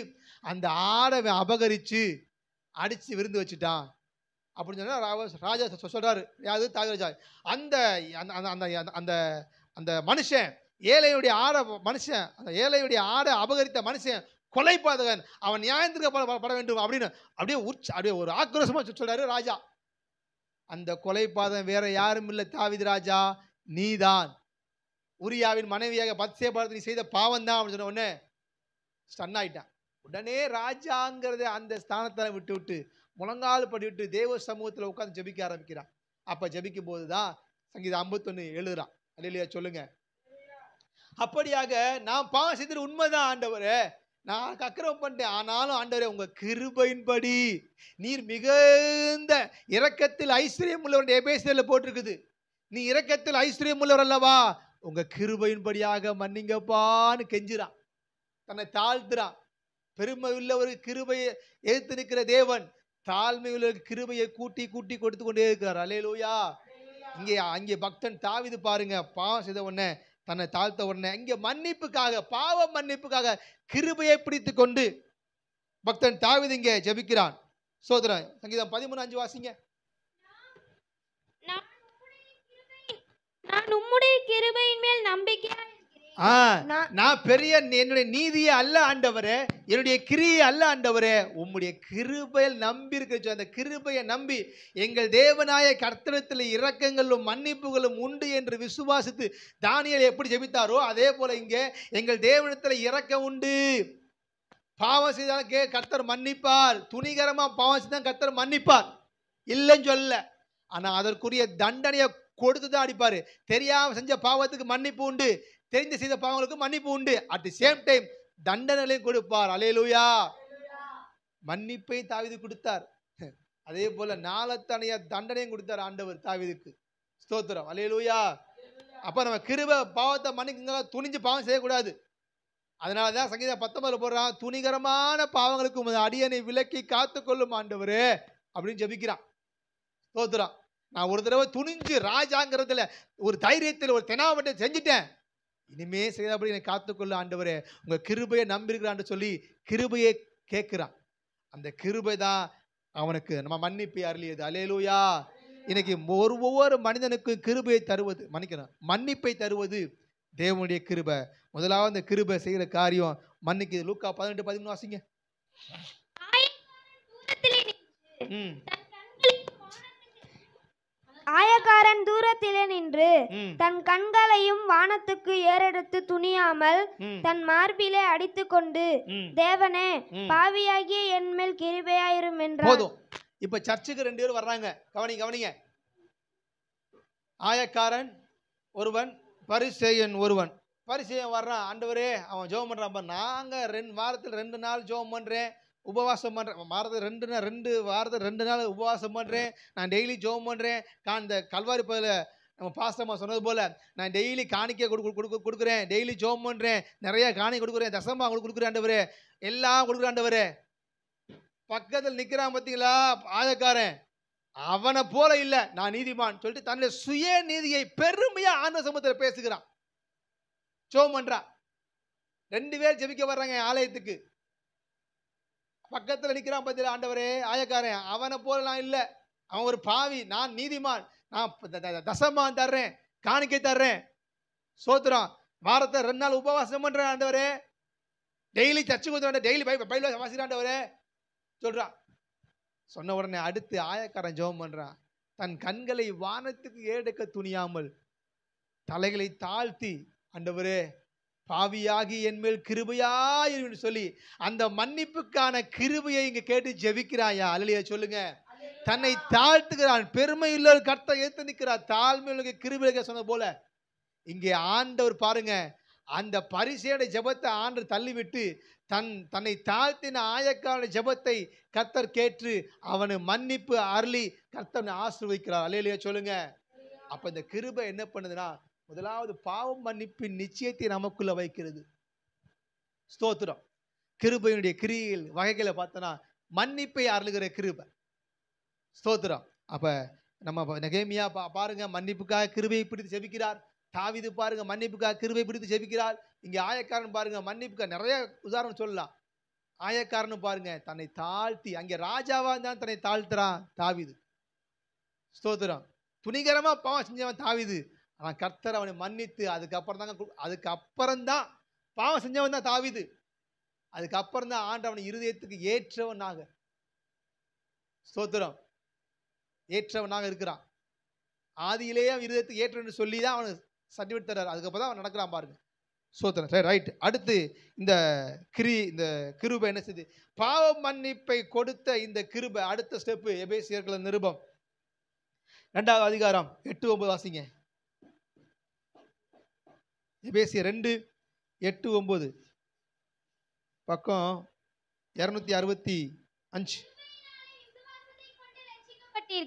அந்த ஆடை அபகரித்து அடித்து விருந்து வச்சுட்டான் அப்படின்னு சொன்னால் ராவ ராஜா சொல்கிறாரு யாரு தாகராஜா அந்த அந்த அந்த அந்த அந்த மனுஷன் ஏழையுடைய ஆடை மனுஷன் அந்த ஏழையுடைய ஆடை அபகரித்த மனுஷன் கொலை பாதகன் அவன் நியாயத்திற்கு பட வேண்டும் அப்படின்னு அப்படியே உற்ச அப்படியே ஒரு ஆக்ரோஷமாக சொல்கிறாரு ராஜா அந்த கொலை பாதகன் வேற யாரும் இல்லை தாவிது ராஜா நீதான் உரியாவின் மனைவியாக பத்சே பாரதி நீ செய்த பாவம் தான் அப்படின்னு சொன்ன உடனே ஸ்டன் ஆகிட்டான் உடனே ராஜாங்கிறத அந்த ஸ்தானத்தில் விட்டு விட்டு முழங்கால் படிவிட்டு தேவ சமூகத்தில் உட்காந்து ஜபிக்க ஆரம்பிக்கிறான் அப்போ ஜபிக்கும் போது தான் சங்கீதம் ஐம்பத்தொன்று எழுதுறான் இல்லையா சொல்லுங்க அப்படியாக நான் பாவம் செய்தது உண்மைதான் ஆண்டவரே நான் கக்கரம் பண்ணிட்டேன் ஆனாலும் ஆண்டவரே உங்கள் கிருபையின்படி நீர் மிகுந்த இரக்கத்தில் ஐஸ்வர்யம் உள்ளவருடைய எபேசியில் போட்டிருக்குது நீ இரக்கத்தில் ஐஸ்வர்யம் உள்ளவர் அல்லவா உங்கள் கிருபையின்படியாக மன்னிங்கப்பான்னு கெஞ்சிறான் தன்னை தாழ்த்துறான் பெருமை உள்ளவர் கிருபையை எதிர்த்து நிற்கிற தேவன் தாழ்மையுள்ள கிருபையை கூட்டி கூட்டி கொடுத்து கொண்டே இருக்கிறார் அலையலூயா இங்கே அங்கே பக்தன் தாவிது பாருங்க பாவம் செய்த உடனே தன்னை தாழ்த்த உடனே இங்கே மன்னிப்புக்காக பாவ மன்னிப்புக்காக கிருபையை பிடித்து கொண்டு பக்தன் தாவிது இங்கே ஜபிக்கிறான் சோதரன் சங்கீதம் பதிமூணு அஞ்சு வாசிங்க நான் உம்முடைய கிருபையின் மேல் நம்பிக்கையாக நான் பெரிய என்னுடைய நீதியை அல்ல ஆண்டவரே என்னுடைய கிரியை அல்ல ஆண்டவரே உம்முடைய கிருபையில் நம்பி இருக்க அந்த கிருபையை நம்பி எங்கள் தேவனாய கர்த்தனத்தில் இரக்கங்களும் மன்னிப்புகளும் உண்டு என்று விசுவாசித்து தானியல் எப்படி ஜெபித்தாரோ அதே போல இங்கே எங்கள் தேவனத்தில் இறக்கம் உண்டு பாவம் செய்தாலும் கே கர்த்தர் மன்னிப்பார் துணிகரமாக பாவம் செய்தால் கர்த்தர் மன்னிப்பார் இல்லைன்னு சொல்லல ஆனால் அதற்குரிய தண்டனையை கொடுத்து தான் அடிப்பார் தெரியாமல் செஞ்ச பாவத்துக்கு மன்னிப்பு உண்டு தெரிந்து செய்த பாவங்களுக்கு மன்னிப்பு உண்டு அட் தி சேம் டைம் தண்டனையும் கொடுப்பார் அலையலூயா மன்னிப்பை தாவிது கொடுத்தார் அதே போல நாலத்தனைய தண்டனையும் கொடுத்தார் ஆண்டவர் தாவிதுக்கு ஸ்தோத்திரம் அலையலூயா அப்போ நம்ம கிருப பாவத்தை மன்னிக்குங்களா துணிஞ்சு பாவம் செய்யக்கூடாது அதனால தான் சங்கீதா பத்தொன்பதுல போடுறான் துணிகரமான பாவங்களுக்கு அடியனை விலக்கி காத்துக்கொள்ளும் ஆண்டவரு அப்படின்னு ஜபிக்கிறான் ஸ்தோத்திரம் நான் ஒரு தடவை துணிஞ்சு ராஜாங்கிறதுல ஒரு தைரியத்தில் ஒரு தெனாவட்டை செஞ்சுட்டேன் இனிமே செய்தபடி என்னை காத்துக்கொள்ள ஆண்டவரே உங்கள் கிருபையை நம்பியிருக்கிறான்னு சொல்லி கிருபையை கேட்குறான் அந்த கிருபை தான் அவனுக்கு நம்ம மன்னிப்பு அருளியது அலேலூயா இன்னைக்கு ஒரு ஒவ்வொரு மனிதனுக்கும் கிருபையை தருவது மன்னிக்கணும் மன்னிப்பை தருவது தேவனுடைய கிருபை முதலாவது அந்த கிருபை செய்கிற காரியம் மன்னிக்கு லூக்கா பதினெட்டு பதிமூணு வாசிங்க ம் ஆயக்காரன் தூரத்திலே நின்று தன் கண்களையும் வானத்துக்கு ஏறெடுத்து துணியாமல் தன் மார்பிலே அடித்து கொண்டு தேவனே பாவியாகிய என் மேல் கிருபையாயிரும் என்றார் இப்ப சர்ச்சுக்கு ரெண்டு பேரும் வர்றாங்க கவனி கவனிங்க ஆயக்காரன் ஒருவன் பரிசேயன் ஒருவன் பரிசேயன் வர்றான் ஆண்டவரே அவன் ஜோம் பண்றான் நாங்க ரெண்டு வாரத்தில் ரெண்டு நாள் ஜோம் பண்றேன் உபவாசம் பண்ணுறேன் வாரத்தில் ரெண்டு நாள் ரெண்டு வாரத்தில் ரெண்டு நாள் உபவாசம் பண்ணுறேன் நான் டெய்லி ஜோம் பண்ணுறேன் நான் இந்த கல்வாரி பதில் நம்ம பாஸ்டமாக சொன்னது போல் நான் டெய்லி காணிக்கை கொடு கொடுக்க கொடுக்குறேன் டெய்லி ஜோம் பண்ணுறேன் நிறையா காணி கொடுக்குறேன் தசம்பா அவங்களுக்கு கொடுக்குறாண்டவர் எல்லாம் கொடுக்குறாண்டவர் பக்கத்தில் நிற்கிறான் பார்த்தீங்களா ஆயக்காரன் அவனை போல இல்லை நான் நீதிமான் சொல்லிட்டு தன்னுடைய சுய நீதியை பெருமையாக ஆன்ம சமூகத்தில் பேசுகிறான் ஜோம் பண்ணுறான் ரெண்டு பேர் ஜெபிக்க வர்றாங்க ஆலயத்துக்கு பக்கத்தில் நிற்கிறான் பத்திர ஆண்டவரே ஆயக்காரன் அவனை போல நான் இல்லை அவன் ஒரு பாவி நான் நீதிமான் நான் தசமான் தர்றேன் காணிக்கை தர்றேன் சோத்துறான் வாரத்தை ரெண்டு நாள் உபவாசம் பண்ணுறேன் ஆண்டவரே டெய்லி சர்ச்சு கொடுத்து டெய்லி பை பைபிள் வாசிக்கிறாண்டவரே சொல்கிறான் சொன்ன உடனே அடுத்து ஆயக்காரன் ஜெபம் பண்ணுறான் தன் கண்களை வானத்துக்கு ஏடுக்க துணியாமல் தலைகளை தாழ்த்தி ஆண்டவரே பாவியாகி என்மேல் கிருபையாயிரு சொல்லி அந்த மன்னிப்புக்கான கிருபையை இங்க கேட்டு ஜெபிக்கிறாயா அல்லையா சொல்லுங்க தன்னை தாழ்த்துகிறான் பெருமை இல்ல கர்த்த ஏற்று நிற்கிறார் தாழ்மையுள்ள கிருபையில சொன்ன போல இங்கே ஆண்டவர் பாருங்க அந்த பரிசையோட ஜபத்தை ஆண்டு தள்ளிவிட்டு தன் தன்னை தாழ்த்தின ஆயக்கான ஜபத்தை கர்த்தர் கேட்டு அவனு மன்னிப்பு அருளி கர்த்தனை ஆசிர்வதிக்கிறார் அலையிலேயே சொல்லுங்க அப்ப இந்த கிருபை என்ன பண்ணுதுன்னா முதலாவது பாவம் மன்னிப்பின் நிச்சயத்தை நமக்குள்ளே வைக்கிறது ஸ்தோத்திரம் கிருபையினுடைய கிரியில் வகைகளை பார்த்தோன்னா மன்னிப்பை அருளுகிற கிருபை ஸ்தோத்திரம் அப்போ நம்ம நெகேமியா பா பாருங்கள் மன்னிப்புக்காக கிருபையை பிடித்து செபிக்கிறார் தாவிது பாருங்கள் மன்னிப்புக்காக கிருபை பிடித்து செபிக்கிறார் இங்கே ஆயக்காரன் பாருங்கள் மன்னிப்புக்காக நிறைய உதாரணம் சொல்லலாம் ஆயக்காரன் பாருங்கள் தன்னை தாழ்த்தி அங்கே ராஜாவாக இருந்தால் தன்னை தாழ்த்துறான் தாவிது ஸ்தோத்திரம் துணிகரமாக பாவம் செஞ்சவன் தாவிது ஆனால் கர்த்தர் அவனை மன்னித்து அதுக்கப்புறம் தாங்க அதுக்கப்புறம் தான் பாவம் செஞ்சவன் தான் தாவிது அதுக்கப்புறம் தான் ஆண்டவன் இருதயத்துக்கு ஏற்றவனாக சோத்திரம் ஏற்றவனாக இருக்கிறான் ஆதியிலேயே அவன் இருதயத்துக்கு ஏற்றன்னு சொல்லி தான் அவனு சர்டிஃபிகேட் தர்றாரு அதுக்கப்புறம் தான் அவன் நடக்கிறான் பாருங்க சோத்திரம் சரி ரைட் அடுத்து இந்த கிரி இந்த கிருபை என்ன செய்து பாவ மன்னிப்பை கொடுத்த இந்த கிருபை அடுத்த ஸ்டெப்பு எபேசியர்கள் நிருபம் ரெண்டாவது அதிகாரம் எட்டு ஒன்பது வாசிங்க எபேசிய ரெண்டு எட்டு ஒம்பது பக்கம் இரநூத்தி அறுபத்தி அஞ்சு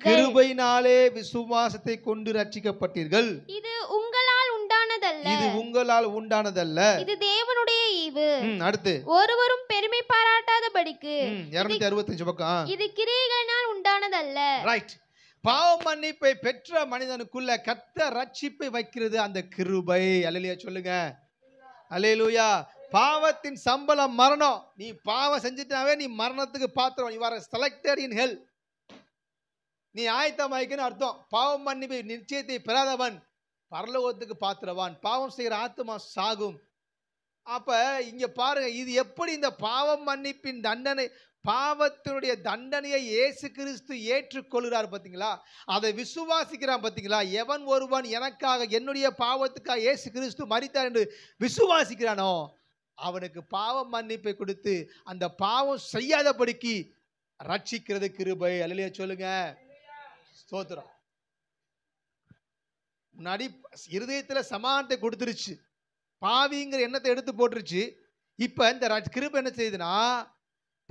கிருபையினாலே விசுவாசத்தை கொண்டு ரட்சிக்கப்பட்டீர்கள் இது உங்களால் உண்டானதல்ல இது உங்களால் உண்டானதல்ல இது தேவனுடைய ஈவு அடுத்து ஒருவரும் பெருமை பாராட்டாத படிக்கு அறுபத்தி அஞ்சு பக்கம் இது கிரியைகளினால் உண்டானதல்ல ரைட் பாவ மன்னிப்பை பெற்ற மனிதனுக்குள்ள கத்த ரட்சிப்பை வைக்கிறது அந்த கிருபை அலையிலையா சொல்லுங்க அலையிலூயா பாவத்தின் சம்பளம் மரணம் நீ பாவம் செஞ்சுட்டாவே நீ மரணத்துக்கு பாத்திரம் நீ வர செலக்டட் இன் ஹெல் நீ ஆயத்தமாய்க்குன்னு அர்த்தம் பாவம் மன்னிப்பை நிச்சயத்தை பெறாதவன் பரலோகத்துக்கு பாத்திரவான் பாவம் செய்கிற ஆத்மா சாகும் அப்போ இங்கே பாருங்க இது எப்படி இந்த பாவம் மன்னிப்பின் தண்டனை பாவத்தினுடைய தண்டனையை இயேசு கிறிஸ்து ஏற்றுக்கொள்கிறார் பார்த்தீங்களா அதை விசுவாசிக்கிறான் பார்த்தீங்களா எவன் ஒருவன் எனக்காக என்னுடைய பாவத்துக்காக இயேசு கிறிஸ்து மறித்தார் என்று விசுவாசிக்கிறானோ அவனுக்கு பாவம் மன்னிப்பை கொடுத்து அந்த பாவம் செய்யாதபடிக்கு ரட்சிக்கிறது கிருபை அல்லையா சொல்லுங்க ஸ்தோத்திரம் முன்னாடி இருதயத்தில் சமானத்தை கொடுத்துருச்சு பாவிங்கிற எண்ணத்தை எடுத்து போட்டுருச்சு இப்போ இந்த கிருபை என்ன செய்யுதுன்னா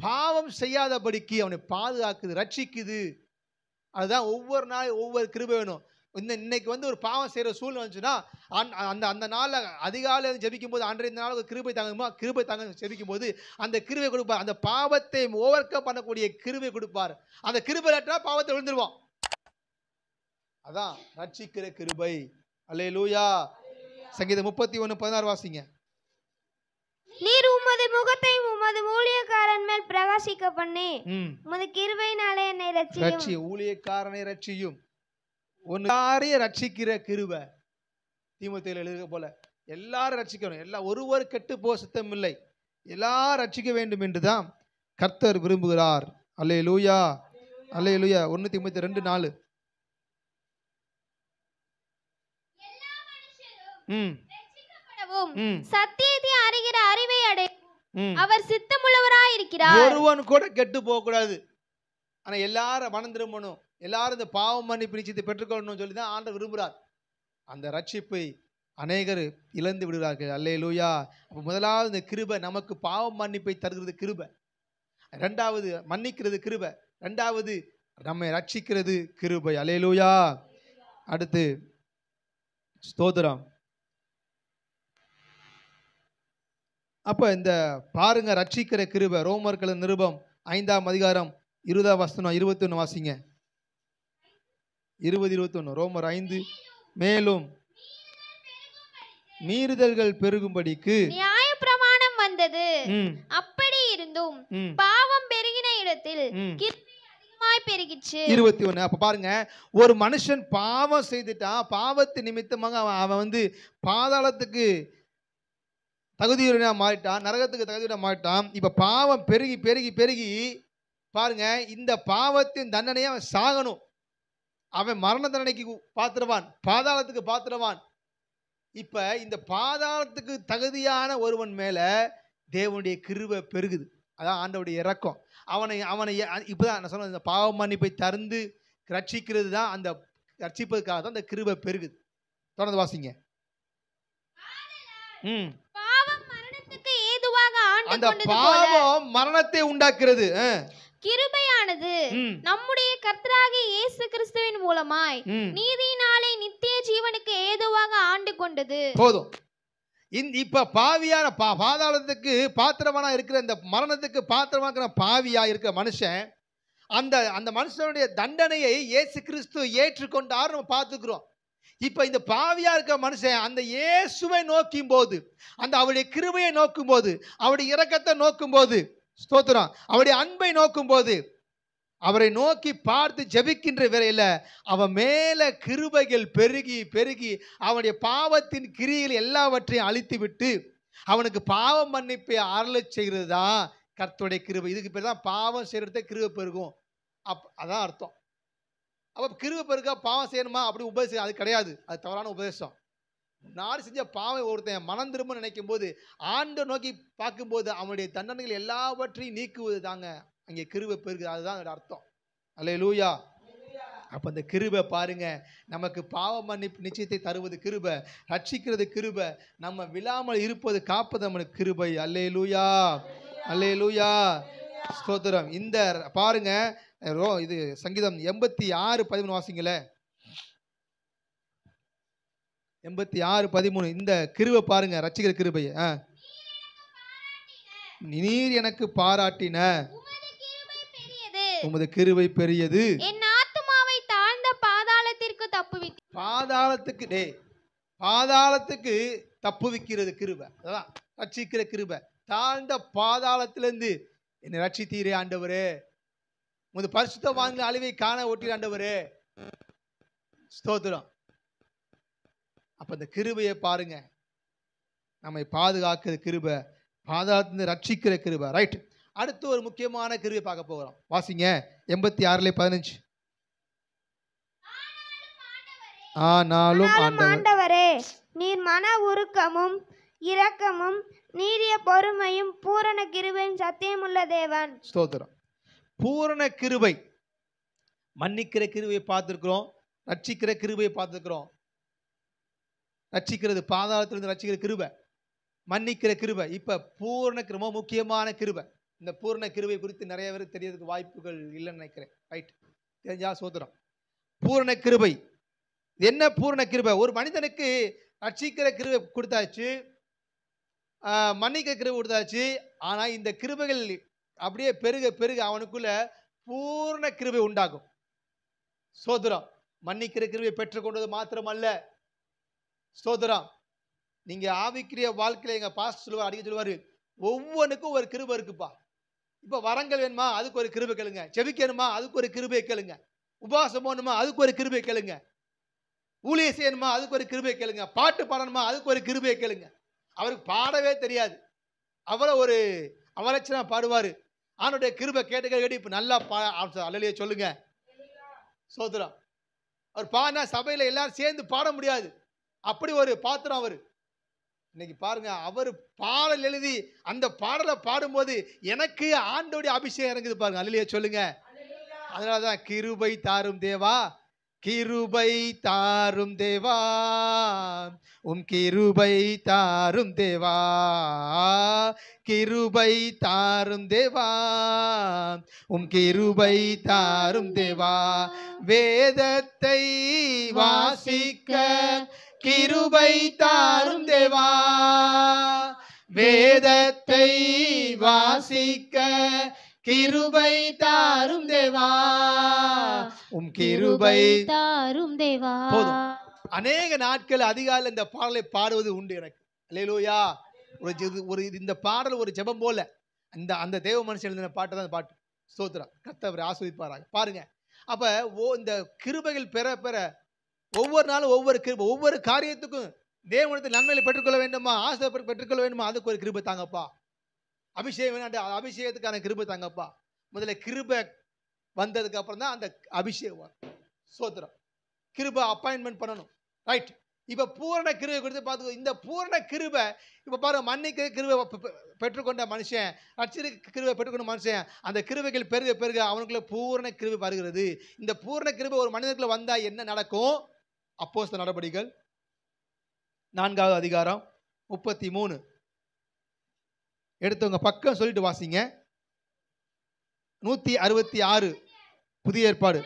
பாவம் செய்யாதபடிக்கு அவனை பாதுகாக்குது ரட்சிக்குது அதுதான் ஒவ்வொரு நாள் ஒவ்வொரு கிருபை வேணும் இந்த இன்னைக்கு வந்து ஒரு பாவம் செய்கிற சூழ்நிலை வந்துச்சுன்னா அந்த அந்த நாளில் அதிகாலையில் ஜெபிக்கும் போது அன்றைய நாளில் கிருபை தாங்குமா கிருபை தாங்க ஜபிக்கும் போது அந்த கிருபை கொடுப்பார் அந்த பாவத்தை ஓவர் கம் பண்ணக்கூடிய கிருபை கொடுப்பார் அந்த கிருபை லட்டா பாவத்தை விழுந்துருவோம் அதான் ரட்சிக்கிற கிருபை அல்லே லூயா சங்கீதம் முப்பத்தி ஒன்று பதினாறு வாசிங்க நீர் உமது முகத்தை உமது ஊழியக்காரன் மேல் பிரகாசிக்க பண்ணி உமது கிருபையினாலே என்னை ரட்சி ஊழியக்காரனை ரட்சியும் ஒன்று எல்லாரையும் ரட்சிக்கிற கிருப தீமத்தையில் எழுதுக போல எல்லாரும் ரட்சிக்கணும் எல்லா ஒருவர் கெட்டு போக சித்தம் இல்லை எல்லாரும் ரட்சிக்க வேண்டும் என்று தான் கர்த்தர் விரும்புகிறார் அல்லே லூயா அல்லே லூயா ஒன்று தீமத்தி ரெண்டு நாலு ம் உணர்வும் சத்தியத்தை அறிகிற அறிவை அடை அவர் சித்தமுள்ளவராய் இருக்கிறார் ஒருவன் கூட கெட்டு போக கூடாது ஆனா எல்லாரும் மனம் எல்லாரும் இந்த பாவம் மன்னிப்பு நிச்சயத்தை பெற்றுக்கொள்ளணும்னு சொல்லி தான் ஆண்டவர் விரும்புகிறார் அந்த ரட்சிப்பை அநேகர் இழந்து விடுகிறார்கள் அல்லே லூயா அப்போ முதலாவது இந்த கிருபை நமக்கு பாவம் மன்னிப்பை தருகிறது கிருபை ரெண்டாவது மன்னிக்கிறது கிருபை ரெண்டாவது நம்மை ரட்சிக்கிறது கிருபை அலே அடுத்து ஸ்தோதிரம் அப்போ இந்த பாருங்க ரட்சிக்கிற கிருப ரோமர்களின் நிருபம் ஐந்தாம் அதிகாரம் இருபதாம் வசனம் இருபத்தொன்று வாசிங்க இருபது இருபத்தொன்று ரோமர் ஐந்து மேலும் மீறுதல்கள் பெருகும்படிக்கு நியாயப்பிரமாணம் பிரமாணம் வந்தது அப்படி இருந்தும் பாவம் பெருகின இடத்தில் இருபத்தி ஒண்ணு அப்ப பாருங்க ஒரு மனுஷன் பாவம் செய்துட்டா பாவத்து நிமித்தமாக அவன் வந்து பாதாளத்துக்கு தகுதியுடனாக மாறிட்டான் நரகத்துக்கு தகுதியுடன் மாறிட்டான் இப்போ பாவம் பெருகி பெருகி பெருகி பாருங்க இந்த பாவத்தின் தண்டனையை அவன் சாகணும் அவன் மரண தண்டனைக்கு பாத்திரவான் பாதாளத்துக்கு பாத்திரவான் இப்போ இந்த பாதாளத்துக்கு தகுதியான ஒருவன் மேலே தேவனுடைய கிருவை பெருகுது அதான் ஆண்டவுடைய இறக்கம் அவனை அவனை இப்போ தான் நான் இந்த பாவ மன்னிப்பை தருந்து ரட்சிக்கிறது தான் அந்த ரட்சிப்பதுக்காக தான் அந்த கிருவை பெருகுது தொடர்ந்து வாசிங்க ம் அந்த பாவம் மரணத்தை உண்டாக்குறது கிருபையானது நம்முடைய கர்த்தராகிய இயேசு கிறிஸ்துவின் மூலமாய் நீதியினாலே நித்திய ஜீவனுக்கு ஏதுவாக ஆண்டு கொண்டது போதும் இப்ப பாவியான பா பாதாளத்துக்கு பாத்திரமான இருக்கிற இந்த மரணத்துக்கு பாத்திரமாக்கிற பாவியா இருக்கிற மனுஷன் அந்த அந்த மனுஷனுடைய தண்டனையை இயேசு கிறிஸ்து ஏற்றுக்கொண்டார் நம்ம பார்த்துக்கிறோம் இப்போ இந்த பாவியாக இருக்க மனுஷன் அந்த இயேசுவை நோக்கும் போது அந்த அவருடைய கிருபையை நோக்கும் போது அவருடைய இரக்கத்தை நோக்கும் போது ஸ்தோத்திரம் அவருடைய அன்பை நோக்கும் போது அவரை நோக்கி பார்த்து ஜபிக்கின்ற வேலையில் அவன் மேலே கிருபைகள் பெருகி பெருகி அவனுடைய பாவத்தின் கிரியில் எல்லாவற்றையும் அழித்து விட்டு அவனுக்கு பாவ மன்னிப்பை அருளை செய்கிறது தான் கர்த்தருடைய கிருபை இதுக்கு பேர் தான் பாவம் செய்கிறத கிருவை பெருகும் அப் அதான் அர்த்தம் அப்போ கிருவ பெருக்கா பாவம் செய்யணுமா அப்படி உபதேசம் அது கிடையாது அது தவறான உபதேசம் நாடு செஞ்ச பாவம் ஒருத்தன் மனம் திரும்ப நினைக்கும் போது ஆண்டை நோக்கி பார்க்கும்போது அவனுடைய தண்டனைகள் எல்லாவற்றையும் நீக்குவது தாங்க அங்கே கிருவை பெருக்கு அதுதான் அர்த்தம் அல்ல லூயா அப்போ அந்த கிருபை பாருங்க நமக்கு பாவ மன்னிப்பு நிச்சயத்தை தருவது கிருபை ரட்சிக்கிறது கிருபை நம்ம விழாமல் இருப்பது காப்பது நம்மளுக்கு கிருபை அல்லே லூயா அல்லே லூயா ஸ்தோத்திரம் இந்த பாருங்க ரோ இது சங்கீதம் எண்பத்தி ஆறு பதிமூணு வாசிங்களே எண்பத்தி ஆறு பதிமூணு இந்த கிருவை பாருங்க ரசிகர் கிருபையை ஆ நீர் எனக்கு பாராட்டின உமது கிருவை பெரியது என் ஆத்துமாவை தாழ்ந்த பாதாளத்திற்கு தப்புவித்து பாதாளத்துக்கு டே பாதாளத்துக்கு தப்புவிக்கிறது கிருபை அதான் ரட்சிக்கிற கிருபை தாழ்ந்த பாதாளத்திலிருந்து என்னை ரட்சித்தீரே ஆண்டவரே உங்க பரிசுத்த வாங்கின அழிவை காண ஒட்டி ஆண்டவரு ஸ்தோத்திரம் அப்போ இந்த கிருபையை பாருங்க நம்மை பாதுகாக்கிற கிருபை பாதாளத்திலிருந்து ரட்சிக்கிற கிருப ரைட் அடுத்து ஒரு முக்கியமான கிருபை பார்க்க போகிறோம் வாசிங்க எண்பத்தி ஆறுல பதினஞ்சு ஆனாலும் ஆண்டவரே நீர் மன உருக்கமும் இரக்கமும் நீரிய பொறுமையும் பூரண கிருபையும் சத்தியமுள்ள தேவன் ஸ்தோத்திரம் பூரண கிருபை மன்னிக்கிற கிருபையை பார்த்துருக்குறோம் ரட்சிக்கிற கிருபையை பார்த்துருக்குறோம் ரட்சிக்கிறது பாதாளத்திலிருந்து ரட்சிக்கிற கிருபை மன்னிக்கிற கிருபை இப்போ பூர்ண கிருபை முக்கியமான கிருபை இந்த பூர்ண கிருபை குறித்து நிறைய பேர் தெரியறதுக்கு வாய்ப்புகள் இல்லைன்னு நினைக்கிறேன் ரைட் தெரிஞ்சால் சோதரம் பூரண கிருபை என்ன பூரண கிருபை ஒரு மனிதனுக்கு ரட்சிக்கிற கிருபை கொடுத்தாச்சு மன்னிக்கிற கிருபை கொடுத்தாச்சு ஆனால் இந்த கிருபைகள் அப்படியே பெருக பெருக அவனுக்குள்ள பூர்ண கிருபை உண்டாகும் சோதரம் மன்னிக்கிற கிருபையை பெற்றுக்கொண்டது மாத்திரமல்ல சோதரம் நீங்க ஆவிக்கிரிய வாழ்க்கையில எங்க பாஸ்ட் சொல்லுவார் அடிக்க சொல்லுவாரு ஒவ்வொன்றுக்கும் ஒரு கிருபை இருக்குப்பா இப்போ வரங்கள் வேணுமா அதுக்கு ஒரு கிருபை கேளுங்க செவிக்கணுமா அதுக்கு ஒரு கிருபை கேளுங்க உபவாசம் போகணுமா அதுக்கு ஒரு கிருபை கேளுங்க ஊழிய செய்யணுமா அதுக்கு ஒரு கிருபை கேளுங்க பாட்டு பாடணுமா அதுக்கு ஒரு கிருபை கேளுங்க அவருக்கு பாடவே தெரியாது அவ்வளோ ஒரு அவலட்சணா பாடுவார் ஆனுடைய கிருபை கேட்டுக்கிட்டு கேட்டு இப்போ நல்லா பா அல்லையே சொல்லுங்க சோதரா அவர் பாடினா சபையில் எல்லாரும் சேர்ந்து பாட முடியாது அப்படி ஒரு பாத்திரம் அவர் இன்னைக்கு பாருங்க அவர் பாடல் எழுதி அந்த பாடலை பாடும்போது எனக்கு ஆண்டோடைய அபிஷேகம் இறங்குது பாருங்க அல்லையே சொல்லுங்க அதனால தான் கிருபை தாரும் தேவா கிருபை தாரும் தேவா உம் கிருபை தாரும் தேவா கிருபை தாரும் தேவா உம் கிருபை தாரும் தேவா வேதத்தை வாசிக்க கிருபை தாரும் தேவா வேதத்தை வாசிக்க கிருபை தாரும் தேவா உம் கிருபை தாரும் தேவா அநேக நாட்கள் அதிகாலை இந்த பாடலை பாடுவது உண்டு எனக்கு லேலூயா ஒரு ஒரு இந்த பாடல் ஒரு ஜெபம் போல அந்த அந்த தேவ மனுஷன் எழுந்த பாட்டு தான் பாட்டு சோத்ரா கத்தவர் ஆஸ்வதிப்பாராங்க பாருங்க அப்ப ஓ இந்த கிருபைகள் பெற பெற ஒவ்வொரு நாளும் ஒவ்வொரு கிருபை ஒவ்வொரு காரியத்துக்கும் தேவனத்தில் நன்மையில பெற்றுக்கொள்ள வேண்டுமா ஆசை பெற்றுக்கொள்ள வேண்டுமா அதுக்கு ஒரு கிருபை தாங்கப்பா அபிஷேகம் அபிஷேகத்துக்கான கிருபை தாங்கப்பா முதல்ல கிருபை வந்ததுக்கு அப்புறம் தான் அந்த அபிஷேகம் வரும் சோத்திரம் கிருபை அப்பாயின்மெண்ட் பண்ணணும் ரைட் இப்போ பூரண கிருவை கொடுத்து பார்த்துக்கோ இந்த பூரண கிருவை இப்போ பாரு மன்னிக்க கிருவை பெற்றுக்கொண்ட மனுஷன் அச்சிருக்க கிருவை பெற்றுக்கொண்ட மனுஷன் அந்த கிருவைகள் பெருக பெருக அவனுக்குள்ள பூரண கிருவை வருகிறது இந்த பூரண கிருவை ஒரு மனிதனுக்குள்ள வந்தால் என்ன நடக்கும் அப்போஸ்த நடவடிக்கைகள் நான்காவது அதிகாரம் முப்பத்தி மூணு எடுத்தவங்க பக்கம் சொல்லிட்டு வாசிங்க நூற்றி அறுபத்தி ஆறு புதிய ஏற்பாடு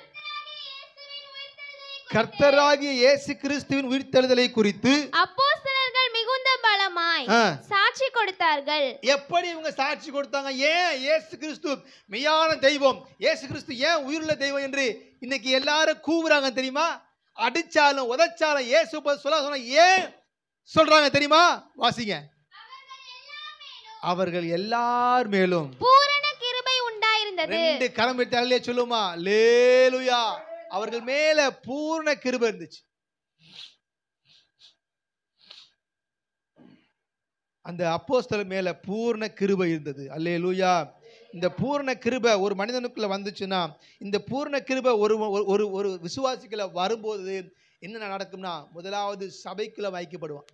கர்த்தராகிய இயேசு கிறிஸ்துவின் உயிர்த்தெழுதலை குறித்து அப்போஸ்தலர்கள் மிகுந்த பலமாய் சாட்சி கொடுத்தார்கள் எப்படி இவங்க சாட்சி கொடுத்தாங்க ஏன் இயேசு கிறிஸ்து மெய்யான தெய்வம் இயேசு கிறிஸ்து ஏன் உயிருள்ள தெய்வம் என்று இன்னைக்கு எல்லாரும் கூவுறாங்க தெரியுமா அடிச்சாலும் உதைச்சாலும் இயேசு சொல்ல சொன்ன ஏன் சொல்றாங்க தெரியுமா வாசிங்க அவர்கள் எல்லார் மேலும் பூரண கிருபை உண்டாயிருந்தது ரெண்டு கரம் விட்டாலே சொல்லுமா லேலுயா அவர்கள் மேல பூர்ண கிருபை இருந்துச்சு அந்த அப்போஸ்தல மேல பூர்ண கிருபை இருந்தது அல்லே லூயா இந்த பூர்ண கிருபை ஒரு மனிதனுக்குள்ள வந்துச்சுன்னா இந்த பூர்ண கிருபை ஒரு ஒரு ஒரு விசுவாசிக்குள்ள வரும்போது என்ன நடக்கும்னா முதலாவது சபைக்குள்ள வைக்கப்படுவான்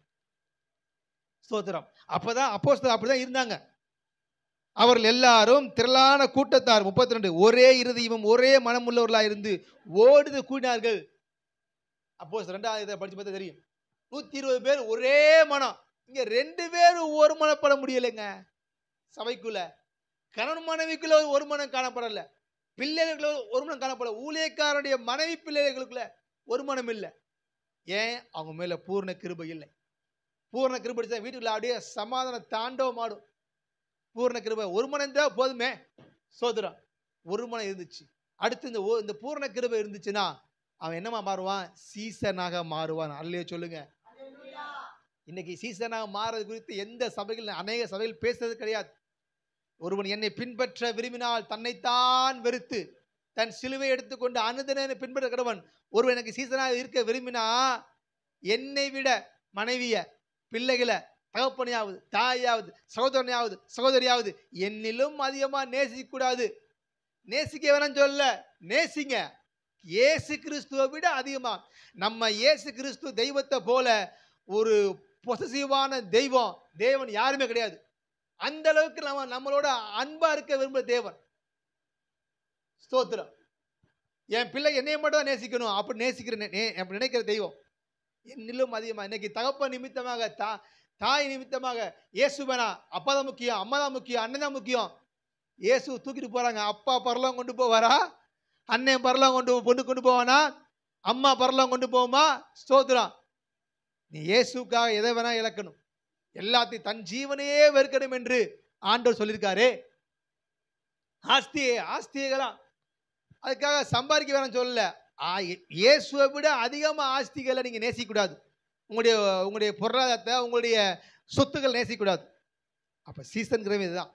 ஸ்தோத்திரம் அப்போதான் அப்போஸ்தல அப்படிதான் இருந்தாங்க அவர்கள் எல்லாரும் திரளான கூட்டத்தார் முப்பத்தி ரெண்டு ஒரே இறுதியும் ஒரே மனம் உள்ளவர்களாக இருந்து ஓடுது கூடினார்கள் அப்போ ரெண்டாவது இதை படிச்சு பார்த்தா தெரியும் நூற்றி இருபது பேர் ஒரே மனம் இங்கே ரெண்டு பேரும் ஒரு மனப்பட முடியலைங்க சபைக்குள்ள கணவன் மனைவிக்குள்ள ஒரு மனம் காணப்படல பிள்ளைகளுக்குள்ள ஒரு மனம் காணப்படல ஊழியக்காரனுடைய மனைவி பிள்ளைகளுக்குள்ள ஒரு மனம் இல்லை ஏன் அவங்க மேலே பூர்ண கிருபை இல்லை பூர்ண அடிச்சா வீட்டுக்குள்ள அப்படியே சமாதான தாண்டவும் ஆடும் பூர்ண கிருபை ஒரு மனம் இருந்தா போதுமே சோதரம் ஒரு மனம் இருந்துச்சு அடுத்து இந்த ஓ இந்த பூர்ண கிருபை இருந்துச்சுன்னா அவன் என்னமா மாறுவான் சீசனாக மாறுவான் அல்லையே சொல்லுங்க இன்னைக்கு சீசனாக மாறுறது குறித்து எந்த சபைகள் அநேக சபைகள் பேசுறது கிடையாது ஒருவன் என்னை பின்பற்ற விரும்பினால் தன்னைத்தான் வெறுத்து தன் சிலுவை எடுத்துக்கொண்டு அனுதனனை பின்பற்ற கடவன் ஒருவன் எனக்கு சீசனாக இருக்க விரும்பினா என்னை விட மனைவியை பிள்ளைகளை தகப்பனையாவது தாயாவது சகோதரனையாவது சகோதரியாவது என்னிலும் அதிகமாக நேசிக்கக்கூடாது நேசிக்க வேணாம் சொல்ல நேசிங்க ஏசு கிறிஸ்துவை விட அதிகமாக நம்ம ஏசு கிறிஸ்து தெய்வத்தை போல ஒரு பொசசிவான தெய்வம் தேவன் யாருமே கிடையாது அந்த அளவுக்கு நம்ம நம்மளோட அன்பா இருக்க விரும்புகிற தேவன் ஸ்தோத்திரம் என் பிள்ளை என்னைய மட்டும் தான் நேசிக்கணும் அப்படி நேசிக்கிற அப்படி நினைக்கிற தெய்வம் நிலும் அதிகமாக இன்னைக்கு தகப்ப நிமித்தமாக தா தாய் நிமித்தமாக இயேசுபனா அப்பா தான் முக்கியம் அம்மா தான் முக்கியம் அண்ணன் தான் முக்கியம் இயேசு தூக்கிட்டு போகிறாங்க அப்பா பரலாம் கொண்டு போவாரா அண்ணன் பரலாம் கொண்டு பொண்ணு கொண்டு போவானா அம்மா பரலாம் கொண்டு போவோமா ஸ்தோத்திரம் நீ இயேசுக்காக எதை வேணா இழக்கணும் எல்லாத்தையும் தன் ஜீவனையே வெறுக்கணும் என்று ஆண்டவர் சொல்லியிருக்காரு ஆஸ்தியே ஆஸ்தியெல்லாம் அதுக்காக சம்பாதிக்க வேணாம் சொல்லலை இயேசுவை விட அதிகமாக ஆஸ்திகளை நீங்கள் நேசிக்கூடாது உங்களுடைய உங்களுடைய பொருளாதாரத்தை உங்களுடைய சொத்துக்கள் நேசிக்கூடாது அப்போ சீசனுங்கிறவன் இதுதான்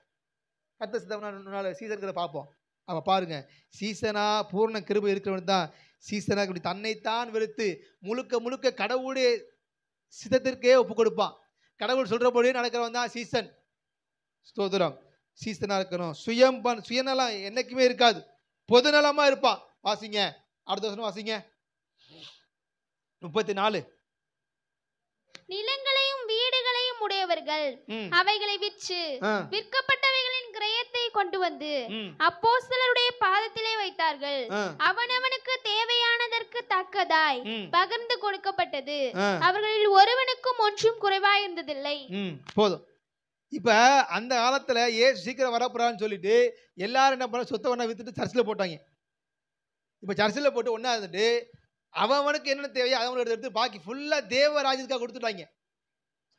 கத்த சித்தம்னா சீசன்கிற பார்ப்போம் அப்போ பாருங்கள் சீசனாக பூர்ண கிருப இருக்கிறவன் தான் சீசனாக இப்படி தன்னைத்தான் வெறுத்து முழுக்க முழுக்க கடவுளுடைய சித்தத்திற்கே ஒப்பு கொடுப்பான் கடவுள் சொல்கிற சொல்கிறபடியே நடக்கிறவன் தான் சீசன் ஸ்தோதிரம் சீசனாக இருக்கணும் சுயம்பன் சுயநலம் என்றைக்குமே இருக்காது பொதுநலமாக இருப்பான் வாசிங்க அடுத்த வசனம் வாசிங்க முப்பத்தி நாலு நிலங்களையும் வீடுகளையும் உடையவர்கள் அவைகளை விற்று விற்கப்பட்டவைகளின் கிரயத்தை கொண்டு வந்து அப்போ சிலருடைய பாதத்திலே வைத்தார்கள் அவனவனுக்கு தேவையானதற்கு தக்கதாய் பகிர்ந்து கொடுக்கப்பட்டது அவர்களில் ஒருவனுக்கும் ஒன்றும் குறைவாய் இருந்ததில்லை போதும் இப்ப அந்த காலத்துல ஏ சீக்கிரம் வரப்போறான்னு சொல்லிட்டு எல்லாரும் என்ன பண்ண சொத்தை வித்துட்டு சர்ச்சில் போட்டாங்க இப்போ சர்ச்சில் போட்டு ஒன்றா இருந்துட்டு அவனுக்கு என்னென்ன தேவையோ அவனை எடுத்து எடுத்து பாக்கி ஃபுல்லாக தேவராஜ்யத்துக்காக கொடுத்துட்டாங்க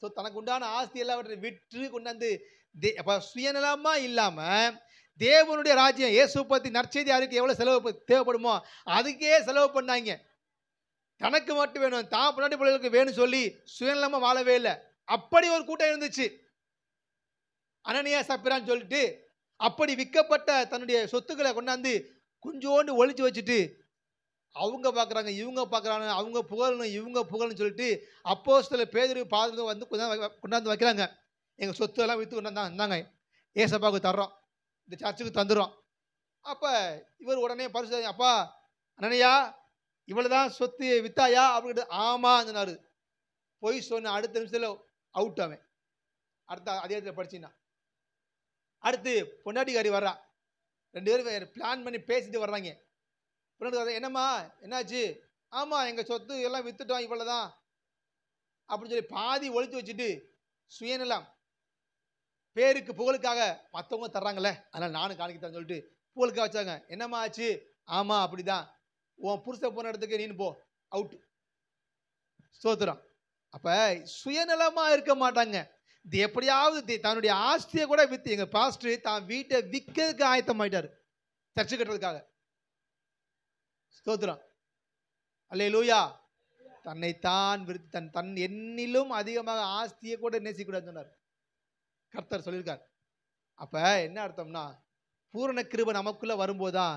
ஸோ தனக்கு உண்டான ஆஸ்தி எல்லாவற்றையும் விற்று கொண்டாந்து தே அப்போ சுயநலமாக இல்லாமல் தேவனுடைய ராஜ்யம் ஏசு பற்றி நற்செய்தி யாருக்கு எவ்வளோ செலவு தேவைப்படுமோ அதுக்கே செலவு பண்ணாங்க தனக்கு மட்டும் வேணும் தான் பின்னாடி பிள்ளைகளுக்கு வேணும்னு சொல்லி சுயநலமாக வாழவே இல்லை அப்படி ஒரு கூட்டம் இருந்துச்சு அனனியா சப்பிரான்னு சொல்லிட்டு அப்படி விற்கப்பட்ட தன்னுடைய சொத்துக்களை கொண்டாந்து கொஞ்சோண்டு ஒழிச்சு வச்சுட்டு அவங்க பார்க்குறாங்க இவங்க பார்க்குறாங்க அவங்க புகழணும் இவங்க புகழணும் சொல்லிட்டு அப்போ சில பேர் பாதுகாப்பு வந்து கொஞ்சம் கொண்டாந்து வைக்கிறாங்க எங்கள் சொத்து எல்லாம் விற்று கொண்டாந்து இருந்தாங்க ஏசப்பாவுக்கு தர்றோம் இந்த சர்ச்சுக்கு தந்துடும் அப்போ இவர் உடனே பரிசு அப்பா அண்ணனையா இவ்வளோ தான் சொத்து வித்தாயா அப்படின்ட்டு ஆமான்னாரு பொய் சொன்ன அடுத்த நிமிஷத்தில் அவுட் அவன் அடுத்த அதே இடத்துல படிச்சுன்னா அடுத்து பொண்டாட்டிக்காரி வர்றான் ரெண்டு பேரும் பிளான் பண்ணி பேசிட்டு வர்றாங்க பின்னாடி என்னம்மா என்னாச்சு ஆமாம் எங்கள் சொத்து எல்லாம் விற்றுட்டோம் இவ்வளோ தான் அப்படின்னு சொல்லி பாதி ஒழித்து வச்சுட்டு சுயநலம் பேருக்கு புகழுக்காக மற்றவங்க தர்றாங்களே அதனால் நானும் காணிக்கிறேன் சொல்லிட்டு புகழுக்காக வச்சாங்க என்னம்மா ஆச்சு ஆமாம் அப்படி தான் உன் புருஷ போன இடத்துக்கு நீனு போ அவுட்டு சோத்துறான் அப்போ சுயநலமாக இருக்க மாட்டாங்க இது எப்படியாவது தன்னுடைய ஆஸ்தியை கூட விற்று எங்கள் பாஸ்டர் தான் வீட்டை விற்கிறதுக்கு ஆயத்தம் ஆயிட்டார் சர்ச்சு கட்டுறதுக்காக ஸ்தோத்திரம் அல்லே லூயா தன்னை தான் விருத்தி தன் தன் என்னிலும் அதிகமாக ஆஸ்தியை கூட நேசிக்கூடாதுன்னு சொன்னார் கர்த்தர் சொல்லியிருக்கார் அப்போ என்ன அர்த்தம்னா பூரண கிருப நமக்குள்ளே வரும்போது தான்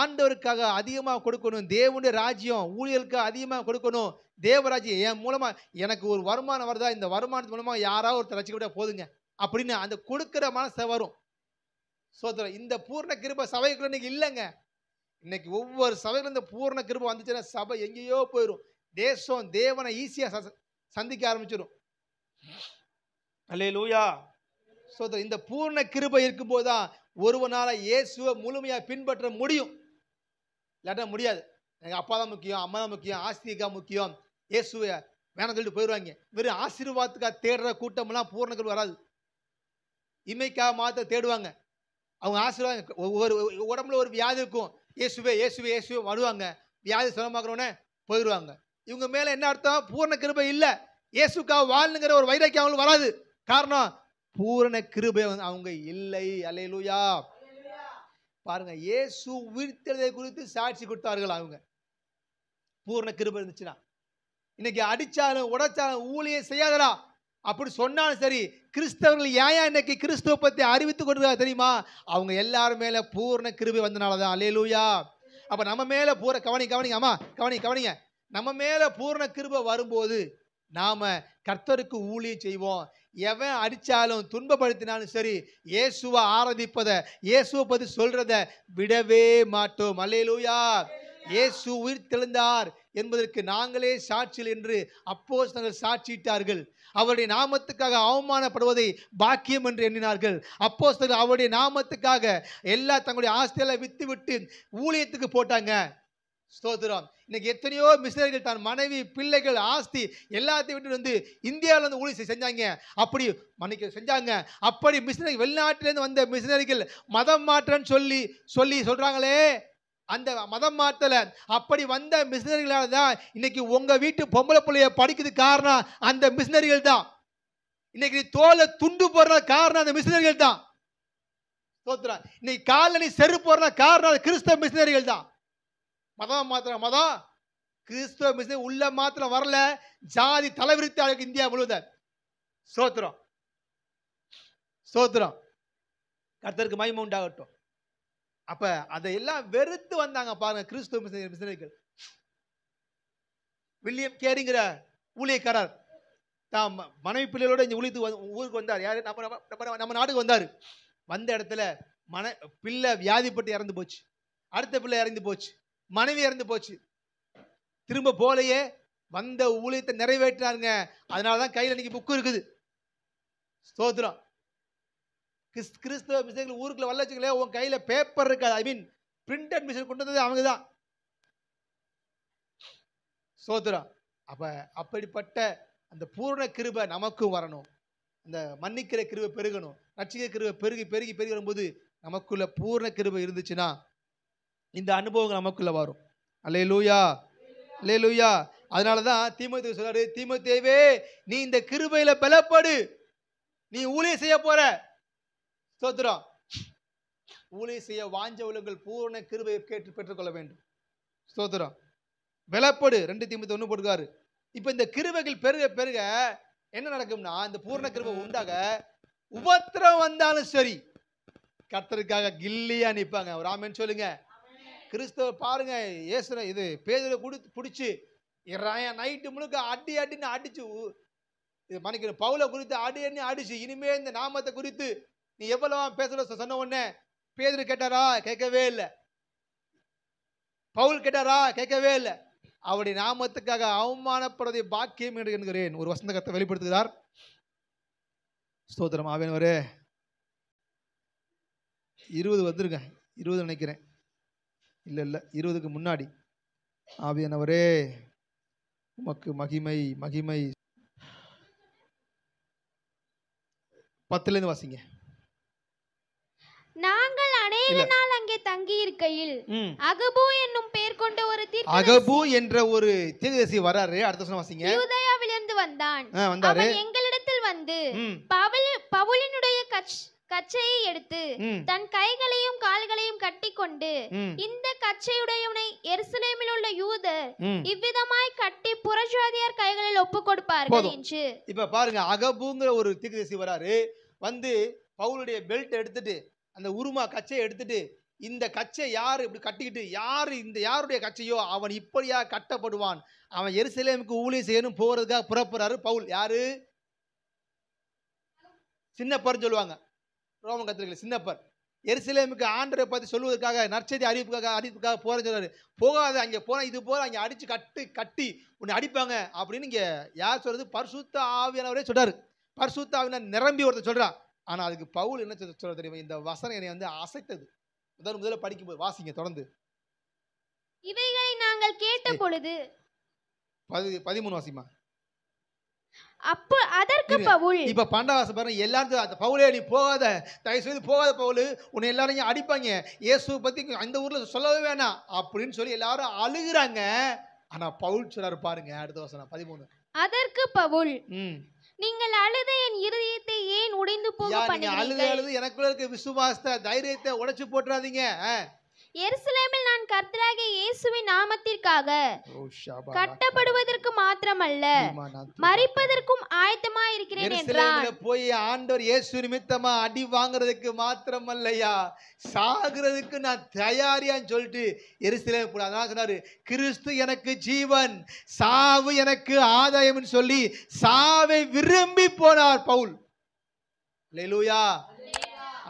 ஆண்டவருக்காக அதிகமாக கொடுக்கணும் தேவனுடைய ராஜ்யம் ஊழியலுக்கு அதிகமாக கொடுக்கணும் தேவராஜ் என் மூலமாக எனக்கு ஒரு வருமானம் வருதா இந்த வருமானத்து மூலமாக யாராவது ஒருத்தர் ரசிக்க போதுங்க அப்படின்னு அந்த கொடுக்குற மனசை வரும் சோதரம் இந்த பூர்ண கிருப சபைக்குள்ள இன்னைக்கு இல்லைங்க இன்னைக்கு ஒவ்வொரு சபையில் இந்த பூர்ண கிருப வந்துச்சுன்னா சபை எங்கேயோ போயிடும் தேசம் தேவனை ஈஸியாக சந்திக்க ஆரம்பிச்சிடும் அல்லே லூயா சோதரம் இந்த பூர்ண கிருபை இருக்கும்போது தான் ஒருவனால் இயேசுவை முழுமையாக பின்பற்ற முடியும் இல்லாட்டா முடியாது எனக்கு அப்பா தான் முக்கியம் அம்மா தான் முக்கியம் ஆஸ்திகா முக்கியம் இயேசுவை வேணாம் சொல்லிட்டு போயிடுவாங்க வெறும் ஆசீர்வாதத்துக்காக தேடுற கூட்டம்லாம் பூரணங்கள் வராது இமைக்காக மாத்த தேடுவாங்க அவங்க ஆசீர்வாதம் ஒவ்வொரு உடம்புல ஒரு வியாதி இருக்கும் இயேசுவே இயேசுவே இயேசுவே வருவாங்க வியாதி சுகமாக்குறோன்னே போயிடுவாங்க இவங்க மேலே என்ன அர்த்தம் பூரண கிருபை இல்லை இயேசுக்காக வாழ்னுங்கிற ஒரு வைராக்கியம் அவங்களுக்கு வராது காரணம் பூரண கிருபை அவங்க இல்லை அலையலூயா பாருங்க இயேசு உயிர்த்தெழுதை குறித்து சாட்சி கொடுத்தார்கள் அவங்க பூரண கிருபை இருந்துச்சுன்னா இன்னைக்கு அடித்தாலும் உடைச்சாலும் ஊழியம் செய்யாதடா அப்படி சொன்னாலும் சரி கிறிஸ்தவர்கள் ஏன் இன்னைக்கு கிறிஸ்துவ பற்றி அறிவித்து கொண்டிருக்கா தெரியுமா அவங்க எல்லாரும் மேலே பூர்ண கிருபி வந்தனால தான் அல்லே லூயா அப்போ நம்ம மேலே பூர கவனி கவனிங்க ஆமா கவனி கவனிங்க நம்ம மேலே பூர்ண கிருபை வரும்போது நாம் கர்த்தருக்கு ஊழியம் செய்வோம் எவன் அடித்தாலும் துன்பப்படுத்தினாலும் சரி இயேசுவை ஆராதிப்பதை இயேசுவை பற்றி சொல்கிறத விடவே மாட்டோம் லூயா இயேசு உயிர் தெழுந்தார் என்பதற்கு நாங்களே சாட்சியில் என்று அப்போ தங்கள் சாட்சியிட்டார்கள் அவருடைய நாமத்துக்காக அவமானப்படுவதை பாக்கியம் என்று எண்ணினார்கள் அப்போ அவருடைய நாமத்துக்காக எல்லா தங்களுடைய ஆஸ்தியெல்லாம் வித்து விட்டு ஊழியத்துக்கு போட்டாங்க ஸ்தோத்திரம் இன்னைக்கு எத்தனையோ மிஷினர்கள் தன் மனைவி பிள்ளைகள் ஆஸ்தி எல்லாத்தையும் விட்டு வந்து இந்தியாவில் வந்து ஊழியர் செஞ்சாங்க அப்படி மன்னிக்க செஞ்சாங்க அப்படி மிஷினரி வெளிநாட்டிலேருந்து வந்த மிஷினரிகள் மதம் மாற்றன்னு சொல்லி சொல்லி சொல்கிறாங்களே அந்த மதம் மாத்தல அப்படி வந்த மிஷினரிகளால் தான் இன்னைக்கு உங்கள் வீட்டு பொம்பளை பிள்ளைய படிக்கிறது காரணம் அந்த மிஷினரிகள் தான் இன்னைக்கு தோலை துண்டு போடுற காரணம் அந்த மிஷினரிகள் தான் சோத்ரா இன்னைக்கு காலனி செருப்பு போடுற காரணம் அந்த கிறிஸ்தவ மிஷினரிகள் தான் மதம் மாத்திர மதம் கிறிஸ்தவ மிஷினரி உள்ள மாத்திரம் வரல ஜாதி தலைவிரித்து அழகு இந்தியா முழுவத சோத்திரம் சோத்திரம் கர்த்தருக்கு மகிமை உண்டாகட்டும் அப்ப அதையெல்லாம் வெறுத்து வந்தாங்க பாருங்க கிறிஸ்துவ மிஷினரிகள் வில்லியம் கேரிங்கிற ஊழியக்காரர் தான் மனைவி பிள்ளைகளோட இந்த ஊழியத்துக்கு ஊருக்கு வந்தார் யாரு நம்ம நம்ம நம்ம நாட்டுக்கு வந்தார் வந்த இடத்துல மன பிள்ளை வியாதிப்பட்டு இறந்து போச்சு அடுத்த பிள்ளை இறந்து போச்சு மனைவி இறந்து போச்சு திரும்ப போலையே வந்த ஊழியத்தை நிறைவேற்றினாருங்க அதனால தான் கையில் இன்னைக்கு புக்கு இருக்குது ஸ்தோத்திரம் கிறிஸ்தவ மிஷின் ஊருக்குள்ள வரல உன் கையில் பேப்பர் இருக்காது ஐ மீன் பிரிண்டட் மிஷின் கொண்டு வந்தது அவங்க தான் சோதரா அப்போ அப்படிப்பட்ட அந்த பூர்ண கிருபை நமக்கும் வரணும் அந்த மன்னிக்கிற கிருவை பெருகணும் ரட்சிக்கிற கிருவை பெருகி பெருகி பெருகி வரும்போது நமக்குள்ள பூர்ண கிருவை இருந்துச்சுன்னா இந்த அனுபவங்கள் நமக்குள்ள வரும் அல்லே லூயா அல்லே லூயா அதனால தான் தீமத்தை சொல்றாரு தீமத்தேவே நீ இந்த கிருபையில பலப்படு நீ ஊழிய செய்ய போற சோத்ரா ஊழிய செய்ய வாஞ்சவலுங்கள் பூரண கிருபையை கேட்டு பெற்றுக்கொள்ள வேண்டும் சோத்ரா வெலப்படு ரெண்டு தீமத்து ஒன்று போட்டுக்காரு இப்போ இந்த கிருபைகள் பெருக பெருக என்ன நடக்கும்னா இந்த பூர்ண கிருபை உண்டாக உபத்திரம் வந்தாலும் சரி கர்த்தருக்காக கில்லியா நிற்பாங்க ஒரு ஆமேன்னு சொல்லுங்க கிறிஸ்தவ பாருங்க ஏசுன இது பேதில் கொடுத்து பிடிச்சி நைட்டு முழுக்க அடி அடின்னு அடிச்சு இது மன்னிக்கிற பவுலை குறித்து அடி அடி அடிச்சு இனிமே இந்த நாமத்தை குறித்து நீ எவ்வளவு பேசுற சொன்ன உடனே பேதர் கேட்டாரா கேட்கவே இல்லை பவுல் கேட்டாரா கேட்கவே இல்லை அவருடைய நாமத்துக்காக அவமானப்படுவதை பாக்கியம் என்கிறேன் ஒரு வசந்த கத்தை வெளிப்படுத்துகிறார் ஸ்தோத்திரம் ஆவேனவரே இருபது வந்துருங்க இருபது நினைக்கிறேன் இல்லை இல்லை இருபதுக்கு முன்னாடி ஆவியானவரே உமக்கு மகிமை மகிமை பத்துலேருந்து வாசிங்க நாங்கள் அநேக நாள் அங்கே தங்கி இருக்கையில் அகபு என்னும் பெயர் கொண்ட ஒரு தீர்க்க அகபு என்ற ஒரு தீர்க்கதரிசி வராரு அடுத்த சொன்ன வாசிங்க யூதயாவிலிருந்து வந்தான் அவன் எங்களிடத்தில் வந்து பவுல் பவுலினுடைய கட்சி கச்சையை எடுத்து தன் கைகளையும் கால்களையும் கட்டி கொண்டு இந்த கச்சையுடையவனை எருசலேமில் உள்ள யூத இவ்விதமாய் கட்டி புறஜாதியார் கைகளில் ஒப்பு கொடுப்பார்கள் என்று இப்ப பாருங்க அகபுங்கிற ஒரு தீர்க்கதரிசி வராரு வந்து பவுலுடைய பெல்ட் எடுத்துட்டு அந்த உருமா கச்சையை எடுத்துட்டு இந்த கச்சை யார் இப்படி கட்டிக்கிட்டு யார் இந்த யாருடைய கச்சையோ அவன் இப்படியா கட்டப்படுவான் அவன் எருசலேமுக்கு ஊழியம் செய்யணும் போகிறதுக்காக புறப்படுறாரு பவுல் யாரு சின்னப்பர்னு சொல்லுவாங்க ரோமன் கத்திரிகள் சின்னப்பர் எருசலேமுக்கு ஆண்டரை பற்றி சொல்வதற்காக நற்செய்தி அறிவிப்புக்காக அறிவிப்புக்காக போற சொல்றாரு போகாத அங்கே போனா இது போல் அங்கே அடித்து கட்டு கட்டி உன்னை அடிப்பாங்க அப்படின்னு இங்கே யார் சொல்கிறது பர்சுத்த ஆவியானவரே சொல்கிறார் பர்சுத்த ஆவியான நிரம்பி ஒருத்தர் சொல்றான் ஆனால் அதுக்கு பவுல் என்ன சொல்ல தெரியுமா இந்த வசனம் என்னை வந்து அசைத்தது முதல் முதல்ல படிக்கும்போது வாசிங்க தொடர்ந்து இவைகளை நாங்கள் கேட்ட பொழுது பதி பதிமூணு வாசிமா அப்போ அதற்கு பவுல் இப்ப பண்டாவாச பாருங்க எல்லாரும் அந்த பவுலே நீ போகாத தயவு செய்து போகாத பவுல் உன்னை எல்லாரையும் அடிப்பாங்க இயேசு பத்தி அந்த ஊர்ல சொல்லவே வேணாம் அப்படின்னு சொல்லி எல்லாரும் அழுகுறாங்க ஆனா பவுல் சொல்றாரு பாருங்க அடுத்த வசனம் பதிமூணு அதற்கு பவுல் நீங்கள் அழுத என் இருதயத்தை ஏன் உடைந்து போக பண்ணுகிறீர்கள் அழுது அழுது எனக்குள்ள இருக்க விசுவாசத்தை தைரியத்தை உடைச்சு போட்டுறாதீங்க எருசலேமில் நான் கர்த்தராக இயேசுவின் நாமத்திற்காக கட்டப்படுவதற்கு மாத்திரமல்ல மறிப்பதற்கும் ஆயத்தமா இருக்கிறேன் என்றான் போய் ஆண்டவர் இயேசு நிமித்தமா அடி வாங்குறதுக்கு மாத்திரம் அல்லையா சாகிறதுக்கு நான் தயாரியான்னு சொல்லிட்டு எருசலேம் போல அதான் சொன்னாரு கிறிஸ்து எனக்கு ஜீவன் சாவு எனக்கு ஆதாயம்னு சொல்லி சாவை விரும்பி போனார் பவுல் லெலுயா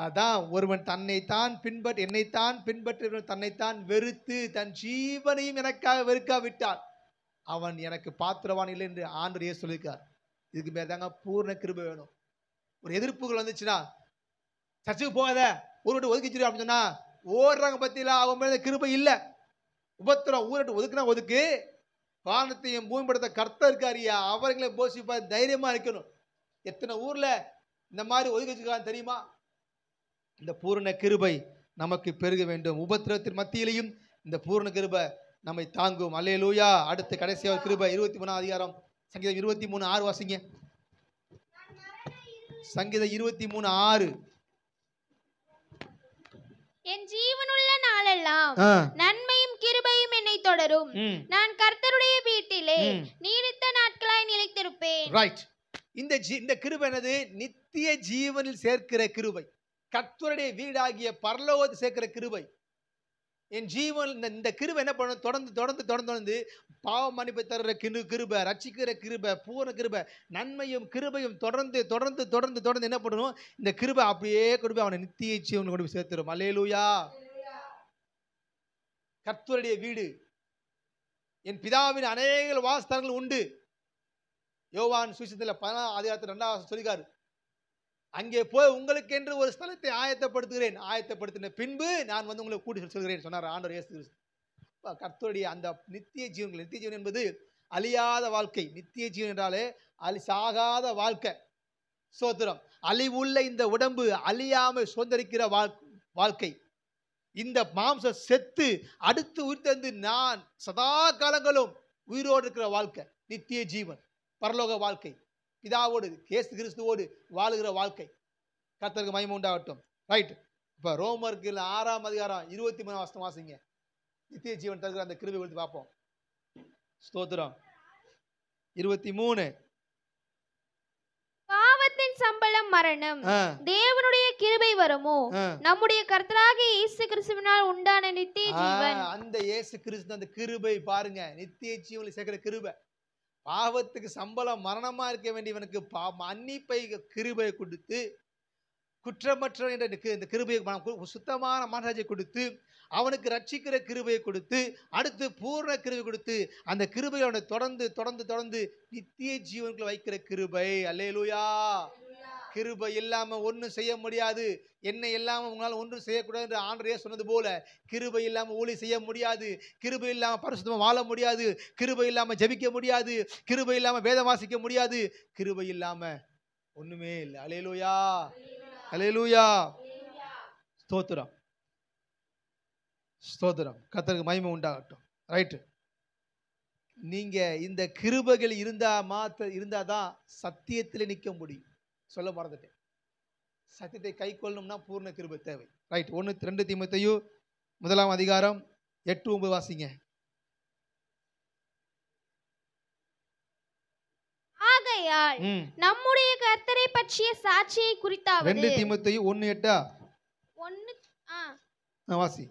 அதான் ஒருவன் தன்னைத்தான் பின்பற் என்னைத்தான் பின்பற்ற தன்னைத்தான் வெறுத்து தன் ஜீவனையும் எனக்காக வெறுக்காவிட்டால் அவன் எனக்கு பாத்திரவான் இல்லை என்று ஆண்டரையே சொல்லியிருக்கார் இதுக்கு மேலே தாங்க பூர்ண கிருப வேணும் ஒரு எதிர்ப்புகள் வந்துச்சுன்னா சர்ச்சுக்கு போகாத விட்டு ஒதுக்கிச்சிரு அப்படின்னு சொன்னா ஓடுறாங்க பத்தியில அவன் மேல கிருப இல்லை உபத்திரம் ஊரட்டு ஒதுக்குனா ஒதுக்கு வானத்தையும் பூமிப்படுத்த கர்த்தர் இருக்காரியா அவர்களை போஷிப்பா தைரியமா இருக்கணும் எத்தனை ஊர்ல இந்த மாதிரி ஒதுக்கி வச்சுக்கலாம் தெரியுமா இந்த பூரண கிருபை நமக்கு பெருக வேண்டும் உபத்திரத்தின் மத்தியிலையும் இந்த பூரண கிருபை நம்மை தாங்கும் அல்லே லூயா அடுத்து கடைசியாக கிருபை இருபத்தி மூணாம் அதிகாரம் சங்கீதம் இருபத்தி மூணு ஆறு வாசிங்க சங்கீதம் இருபத்தி மூணு ஆறு என் ஜீவனுள்ள நாளெல்லாம் நன்மையும் கிருபையும் என்னை தொடரும் நான் கர்த்தருடைய வீட்டிலே நீடித்த நாட்களாய் நிலைத்திருப்பேன் ரைட் இந்த இந்த கிருபை என்னது நித்திய ஜீவனில் சேர்க்கிற கிருபை கத்துருடைய வீடாகிய பரலோகத்தை சேர்க்கிற கிருபை என் ஜீவன் இந்த இந்த கிருபை என்ன பண்ணும் தொடர்ந்து தொடர்ந்து தொடர்ந்து தொடர்ந்து பாவம் மன்னிப்பு தருகிற கிரு கிருபை ரச்சிக்கிற கிருபை பூர்ண கிருபை நன்மையும் கிருபையும் தொடர்ந்து தொடர்ந்து தொடர்ந்து தொடர்ந்து என்ன பண்ணணும் இந்த கிருபை அப்படியே கொண்டு போய் அவனை நித்திய ஜீவன் கொண்டு போய் சேர்த்துரும் அலேலூயா கர்த்தருடைய வீடு என் பிதாவின் அநேக வாசத்தங்கள் உண்டு யோவான் சுவிசத்தில் பதினாறு அதிகாரத்தில் ரெண்டாவது சொல்லிக்காரு அங்கே போய் உங்களுக்கென்று ஒரு ஸ்தலத்தை ஆயத்தப்படுத்துகிறேன் ஆயத்தப்படுத்தின பின்பு நான் வந்து உங்களை கூட்டி சொல்கிறேன் சொன்னார் ஆண்டவர் இயேசு கிறிஸ்து கர்த்தருடைய அந்த நித்திய ஜீவன்கள் நித்திய ஜீவன் என்பது அழியாத வாழ்க்கை நித்திய ஜீவன் என்றாலே அழி சாகாத வாழ்க்கை சோத்திரம் அழிவுள்ள இந்த உடம்பு அழியாமல் சுதந்திரிக்கிற வாழ்க்கை இந்த மாம்சம் செத்து அடுத்து உயிர் தந்து நான் சதா காலங்களும் உயிரோடு இருக்கிற வாழ்க்கை நித்திய ஜீவன் பரலோக வாழ்க்கை பிதாவோடு இயேசு கிறிஸ்துவோடு வாழுகிற வாழ்க்கை கத்தருக்கு மயம் உண்டாகட்டும் ரைட் இப்போ ரோமருக்கு இல்லை ஆறாம் அதிகாரம் இருபத்தி மூணு வருஷம் வாசிங்க நித்திய ஜீவன் தருகிற அந்த கிருபை கொடுத்து பார்ப்போம் ஸ்தோத்திரம் இருபத்தி மூணு பாவத்தின் சம்பளம் மரணம் தேவனுடைய கிருபை வருமோ நம்முடைய கர்த்தராகிய இயேசு கிறிஸ்துவினால் உண்டான நித்திய ஜீவன் அந்த இயேசு கிறிஸ்து அந்த கிருபை பாருங்க நித்திய ஜீவனில் சேர்க்கிற கிருபை பாவத்துக்கு சம்பளம் மரணமாக இருக்க வேண்டியவனுக்கு பா மன்னிப்பை கிருபை கொடுத்து குற்றமற்ற என்ற இந்த கிருபையை சுத்தமான மனராஜை கொடுத்து அவனுக்கு ரட்சிக்கிற கிருபையை கொடுத்து அடுத்து பூர்ண கிருபை கொடுத்து அந்த கிருபை அவனை தொடர்ந்து தொடர்ந்து தொடர்ந்து நித்திய ஜீவனுக்குள்ள வைக்கிற கிருபை அல்லேலூயா கிருபை இல்லாமல் ஒன்றும் செய்ய முடியாது என்னை இல்லாமல் உங்களால் ஒன்றும் செய்யக்கூடாது என்று ஆண்டரையே சொன்னது போல கிருபை இல்லாமல் ஊழி செய்ய முடியாது கிருபை இல்லாமல் பரிசுத்தமாக வாழ முடியாது கிருபை இல்லாமல் ஜபிக்க முடியாது கிருபை இல்லாமல் வேதம் வாசிக்க முடியாது கிருபை இல்லாமல் ஒன்றுமே இல்லை அலையலூயா அலையலூயா ஸ்தோத்திரம் ஸ்தோத்திரம் கத்தருக்கு மயிமை உண்டாகட்டும் ரைட்டு நீங்கள் இந்த கிருபைகள் இருந்தால் மாத்த இருந்தால் தான் சத்தியத்தில் நிற்க முடியும் சொல்ல மறந்துட்டேன் சத்தியத்தை கை கொள்ளணும்னா பூர்ண கிருபை தேவை ரைட் ஒன்று ரெண்டு தீமத்தையும் முதலாம் அதிகாரம் எட்டு ஒன்பது வாசிங்க ஆகையால் நம்முடைய கர்த்தரை பற்றிய சாட்சியை குறித்தாவது ரெண்டு தீமத்தையும் ஒன்று எட்டா ஒன்று வாசி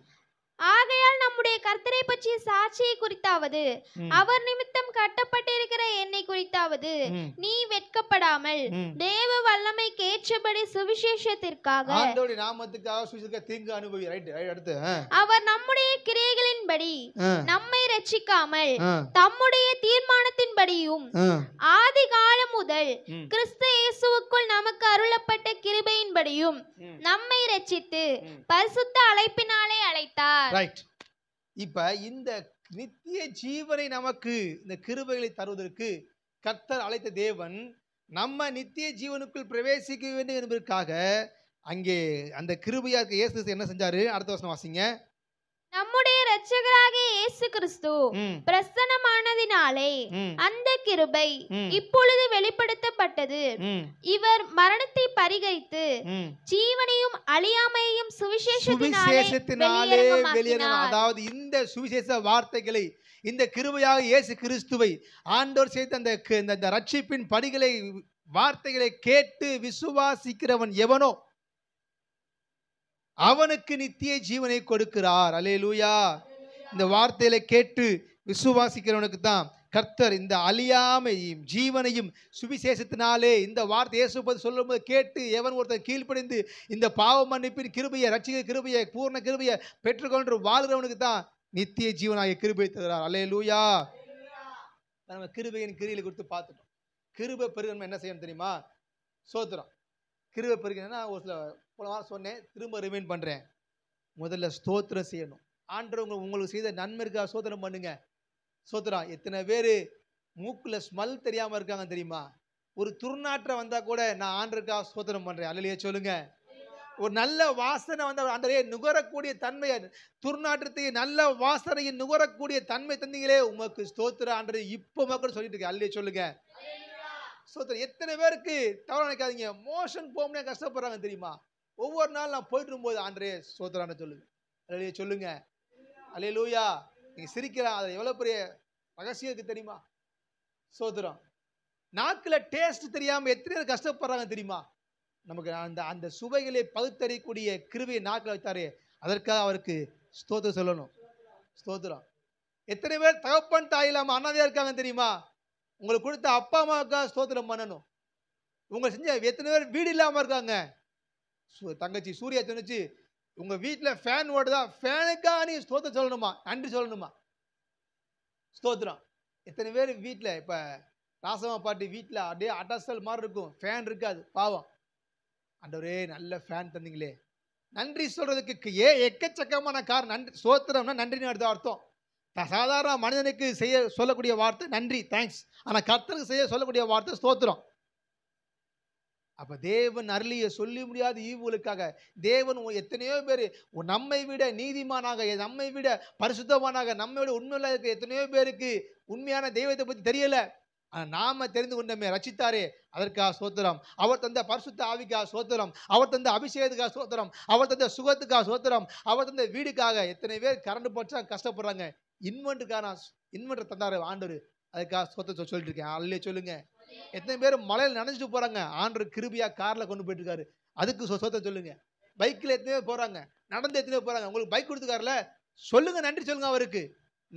ஆகையால் நம்முடைய கர்த்தரை பற்றிய சாட்சியை குறித்தாவது அவர் நிமித்தம் கட்டப்பட்டிருக்கிற என்னை குறித்தாவது நீ வெட்கப்படாமல் தேவ வல்லமைக்கு ஏற்றபடி சுவிசேஷத்திற்காக நாமத்துக்காக தீங்கு அனுபவி அடுத்து அவர் நம்முடைய கிரியைகளின்படி நம்மை ரட்சிக்காமல் தம்முடைய தீர்மானத்தின்படியும் ஆதி காலம் முதல் கிறிஸ்து இயேசுவுக்குள் நமக்கு அருளப்பட்ட கிருபையின்படியும் நம்மை ரட்சித்து பரிசுத்த அழைப்பினாலே அழைத்தார் ரைட் இப்ப இந்த நித்திய ஜீவனை நமக்கு இந்த கிருபைகளை தருவதற்கு கர்த்தர் அழைத்த தேவன் நம்ம நித்திய ஜீவனுக்குள் பிரவேசிக்க வேண்டும் என்பதற்காக அங்கே அந்த கிருபையாக இயேசு என்ன செஞ்சாரு அடுத்த வருஷம் வாசிங்க நம்முடைய இரட்சகராகிய இயேசு கிறிஸ்து பிரசனமானதினாலே அந்த கிருபை இப்பொழுது வெளிப்படுத்தப்பட்டது இவர் மரணத்தை பரிகரித்து ஜீவனையும் அழியாமையையும் சுவிசேஷத்தினாலே வெளியேறினார் அதாவது இந்த சுவிசேஷ வார்த்தைகளை இந்த கிருபையாக இயேசு கிறிஸ்துவை ஆண்டோர் செய்த அந்த இந்த ரட்சிப்பின் படிகளை வார்த்தைகளை கேட்டு விசுவாசிக்கிறவன் எவனோ அவனுக்கு நித்திய ஜீவனை கொடுக்கிறார் அலே லூயா இந்த வார்த்தையில கேட்டு விசுவாசிக்கிறவனுக்கு தான் கர்த்தர் இந்த அழியாமையும் ஜீவனையும் சுவிசேஷத்தினாலே இந்த வார்த்தை இயேசுபதி சொல்லும்போது கேட்டு எவன் ஒருத்தன் கீழ்ப்படைந்து இந்த பாவ மன்னிப்பின் கிருபையை ரட்சிக கிருபையை பூர்ண கிருபையை பெற்றுக்கொண்டு வாழ்கிறவனுக்கு தான் நித்திய ஜீவனாக கிருபை தருகிறார் அலே லூயா நம்ம கிருபையின் கிரியில் கொடுத்து பார்த்துட்டோம் கிருபை பெருக என்ன செய்யணும் தெரியுமா சோத்திரம் கிருபை பெருகணும்னா ஒரு சில போன வாரம் சொன்னேன் திரும்ப ரிமைண்ட் பண்ணுறேன் முதல்ல ஸ்தோத்திரம் செய்யணும் ஆண்டவங்க உங்களுக்கு செய்த நன்மைக்கா சோதனை பண்ணுங்க சோத்ரா எத்தனை பேர் மூக்கில் ஸ்மெல் தெரியாமல் இருக்காங்க தெரியுமா ஒரு துர்நாற்றம் வந்தால் கூட நான் ஆண்டருக்கா சோதனம் பண்ணுறேன் அல்லையே சொல்லுங்கள் ஒரு நல்ல வாசனை வந்து அன்றைய நுகரக்கூடிய தன்மையை துர்நாற்றத்தையும் நல்ல வாசனையை நுகரக்கூடிய தன்மை தந்தீங்களே உமக்கு ஸ்தோத்திர ஆண்டரே இப்போ மக்கள் சொல்லிட்டு இருக்கு அல்லையே சொல்லுங்க ஸ்தோத்திரம் எத்தனை பேருக்கு தவறு நினைக்காதீங்க மோஷன் போக கஷ்டப்படுறாங்க தெரியுமா ஒவ்வொரு நாள் நான் போயிட்டு இருக்கும்போது ஆண்டரே சோத்திரான்னு சொல்லுங்க அல்லையே சொல்லுங்க அலே லூயா நீங்கள் சிரிக்கிறா அதில் எவ்வளோ பெரிய ரகசியம் இருக்குது தெரியுமா சோதரம் நாக்கில் டேஸ்ட் தெரியாமல் எத்தனை பேர் கஷ்டப்படுறாங்க தெரியுமா நமக்கு அந்த அந்த சுவைகளை பகுத்தறியக்கூடிய கிருவியை நாக்கில் வைத்தாரு அதற்காக அவருக்கு ஸ்தோத்திரம் சொல்லணும் ஸ்தோத்திரம் எத்தனை பேர் தகப்பன் தாய் இல்லாமல் அண்ணாதையாக இருக்காங்க தெரியுமா உங்களுக்கு கொடுத்த அப்பா அம்மாவுக்காக ஸ்தோத்திரம் பண்ணணும் உங்களை செஞ்ச எத்தனை பேர் வீடு இல்லாமல் இருக்காங்க தங்கச்சி சூர்யா சொன்னச்சு உங்கள் வீட்டில் ஃபேன் ஓடுதா ஃபேனுக்காக நீ ஸ்தோத்திரம் சொல்லணுமா நன்றி சொல்லணுமா ஸ்தோத்திரம் எத்தனை பேர் வீட்டில் இப்போ ராசமா பாட்டி வீட்டில் அப்படியே அட்டாசல் மாதிரி இருக்கும் ஃபேன் இருக்காது பாவம் அண்டவரே நல்ல ஃபேன் தந்தீங்களே நன்றி சொல்கிறதுக்கு ஏ எக்கச்சக்கமான கார் நன்றி ஸ்தோத்திரம்னா நன்றினு அடுத்த அர்த்தம் சாதாரண மனிதனுக்கு செய்ய சொல்லக்கூடிய வார்த்தை நன்றி தேங்க்ஸ் ஆனால் கர்த்தருக்கு செய்ய சொல்லக்கூடிய வார்த்தை ஸ்தோத்திரம் அப்போ தேவன் அருளிய சொல்லி முடியாத ஈவுகளுக்காக தேவன் எத்தனையோ பேர் நம்மை விட நீதிமானாக நம்மை விட பரிசுத்தமானாக நம்மை விட உண்மையில இருக்க எத்தனையோ பேருக்கு உண்மையான தெய்வத்தை பற்றி தெரியலை நாம தெரிந்து கொண்டமே ரச்சித்தாரே அதற்காக சோத்திரம் அவர் தந்த பரிசுத்த ஆவிக்காக சோத்திரம் அவர் தந்த அபிஷேகத்துக்காக சோத்திரம் அவர் தந்த சுகத்துக்காக சோத்திரம் அவர் தந்த வீடுக்காக எத்தனை பேர் கரண்ட் போச்சா கஷ்டப்படுறாங்க இன்வென்ட்டுக்கான நான் தந்தாரு தந்தார் அதுக்காக சோத்த சொல்லிட்டு இருக்கேன் அல்லே சொல்லுங்கள் எத்தனை பேர் மலையில் நினைச்சிட்டு போகிறாங்க ஆண்டு கிருபியாக காரில் கொண்டு போயிட்டுருக்காரு அதுக்கு சொத்தை சொல்லுங்க பைக்கில் எத்தனை பேர் போகிறாங்க நடந்து எத்தனை பேர் போகிறாங்க உங்களுக்கு பைக் கொடுத்துருக்காருல சொல்லுங்க நன்றி சொல்லுங்க அவருக்கு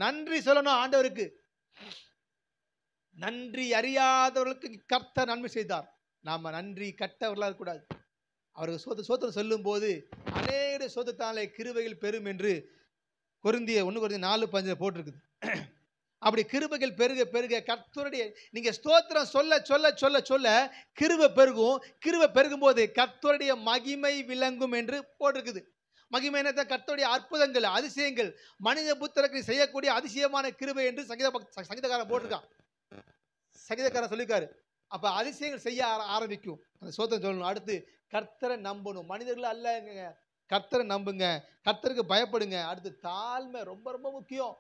நன்றி சொல்லணும் ஆண்டவருக்கு நன்றி அறியாதவர்களுக்கு கர்த்த நன்மை செய்தார் நாம் நன்றி கட்டவர்களாக கூடாது அவருக்கு சோத்த சோத்திரம் சொல்லும் போது அநேக சோத்தத்தாலே கிருவைகள் பெறும் என்று பொருந்திய ஒன்று குறைந்த நாலு பஞ்சு போட்டிருக்குது அப்படி கிருபைகள் பெருக பெருக கர்த்தருடைய நீங்கள் ஸ்தோத்திரம் சொல்ல சொல்ல சொல்ல சொல்ல கிருபை பெருகும் பெருகும் பெருகும்போது கர்த்தருடைய மகிமை விளங்கும் என்று போட்டிருக்குது என்ன கத்தோடைய அற்புதங்கள் அதிசயங்கள் மனித புத்தருக்கு செய்யக்கூடிய அதிசயமான கிருபை என்று சங்கீத சங்கீதக்காரன் போட்டிருக்கான் சங்கீதக்காரன் சொல்லியிருக்காரு அப்போ அதிசயங்கள் செய்ய ஆரம்பிக்கும் அந்த சோத்திரம் சொல்லணும் அடுத்து கர்த்தரை நம்பணும் மனிதர்கள் அல்லங்க கர்த்தரை நம்புங்க கர்த்தருக்கு பயப்படுங்க அடுத்து தாழ்மை ரொம்ப ரொம்ப முக்கியம்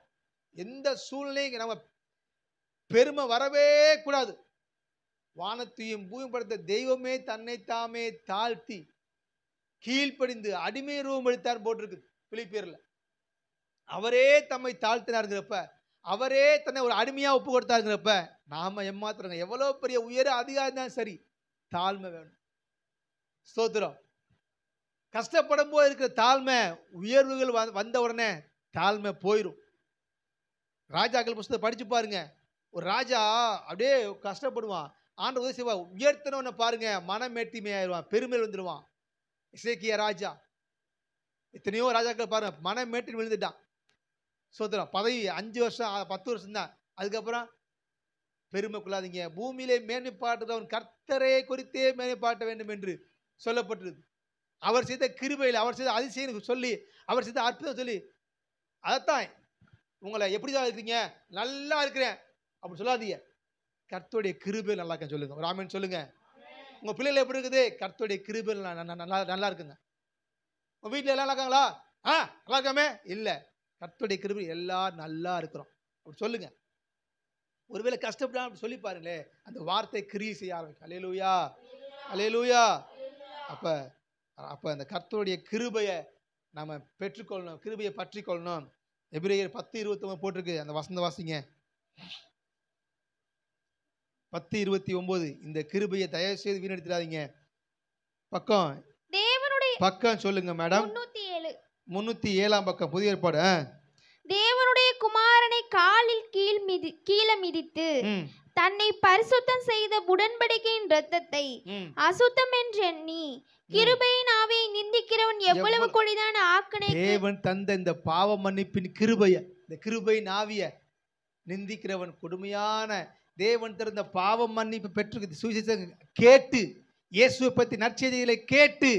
எந்த சூழ்நிலையும் நம்ம பெருமை வரவே கூடாது வானத்தையும் பூமியும் படுத்த தெய்வமே தாமே தாழ்த்தி கீழ்ப்படிந்து அடிமை ரூபம் எடுத்தார் போட்டிருக்கு பிலிப்பியரில் அவரே தம்மை தாழ்த்தினாருங்கிறப்ப அவரே தன்னை ஒரு அடிமையாக ஒப்பு கொடுத்தாருங்கிறப்ப நாம் ஏமாத்துறோங்க எவ்வளோ பெரிய உயர அதிகாரம் தான் சரி தாழ்மை வேணும் ஸ்தோத்திரம் கஷ்டப்படும் போது இருக்கிற தாழ்மை உயர்வுகள் வந்த உடனே தாழ்மை போயிடும் ராஜாக்கள் புஸ்தத்தை படித்து பாருங்க ஒரு ராஜா அப்படியே கஷ்டப்படுவான் ஆண்டு உதவி செய்வா உயர்த்தினவனை பாருங்க மனம் மேட்டிமையாயிருவான் பெருமையில் வந்துடுவான் இசைக்கிய ராஜா எத்தனையோ ராஜாக்கள் பாருங்க மேட்டி விழுந்துட்டான் சோத்திரம் பதவி அஞ்சு வருஷம் பத்து வருஷம் தான் அதுக்கப்புறம் பெருமை கொள்ளாதீங்க பூமியிலே மேன்மைப்பாட்டு அவன் கர்த்தரை குறித்தே மேன்மைப்பாட்ட வேண்டும் என்று சொல்லப்பட்டிருக்கு அவர் செய்த கிருபையில் அவர் செய்த அதிசயம் சொல்லி அவர் செய்த அற்புதம் சொல்லி அதைத்தான் உங்களை எப்படி தான் இருக்கிறீங்க நல்லா இருக்கிறேன் அப்படி சொல்லாதீங்க கர்த்தருடைய கிருபையில் நல்லா இருக்கேன் சொல்லுங்க ஒரு ஆமன் சொல்லுங்க உங்கள் பிள்ளைகள் எப்படி இருக்குது கர்த்தருடைய கிருபையில் நல்லா நல்லா இருக்குங்க உங்கள் வீட்டில் எல்லாம் இருக்காங்களா ஆ நல்லா இருக்காமே இல்லை கர்த்தருடைய கிருபை எல்லாம் நல்லா இருக்கிறோம் அப்படி சொல்லுங்க ஒருவேளை கஷ்டப்படாம சொல்லி பாருங்களே அந்த வார்த்தை கிரியை செய்ய ஆரம்பிக்கும் அலையலூயா அலையலூயா அப்போ அப்போ அந்த கர்த்தருடைய கிருபையை நம்ம பெற்றுக்கொள்ளணும் கிருபையை பற்றி கொள்ளணும் எபிரேயர் பத்து இருபத்தொம்பது போட்டிருக்கு அந்த வசந்த வாசிங்க பத்து இருபத்தி ஒன்பது இந்த கிருபையை தயவு செய்து வீணடித்திடாதீங்க பக்கம் தேவனுடைய பக்கம் சொல்லுங்க மேடம் முன்னூத்தி ஏழாம் பக்கம் புதிய ஏற்பாடு தேவனுடைய குமாரனை காலில் கீழ் மிதி கீழே மிதித்து தன்னை பரிசுத்தம் செய்த உடன்படிக்கையின் இரத்தத்தை அசுத்தம் என்று எண்ணி கிருபையின் நிந்திக்கிறவன் எவ்வளவு கொடிதான ஆக்கனை தேவன் தந்த இந்த பாவ மன்னிப்பின் கிருபைய இந்த கிருபை நாவிய நிந்திக்கிறவன் கொடுமையான தேவன் திறந்த பாவ மன்னிப்பு பெற்று சுவிசேஷம் கேட்டு இயேசுவை பற்றி நற்செய்திகளை கேட்டு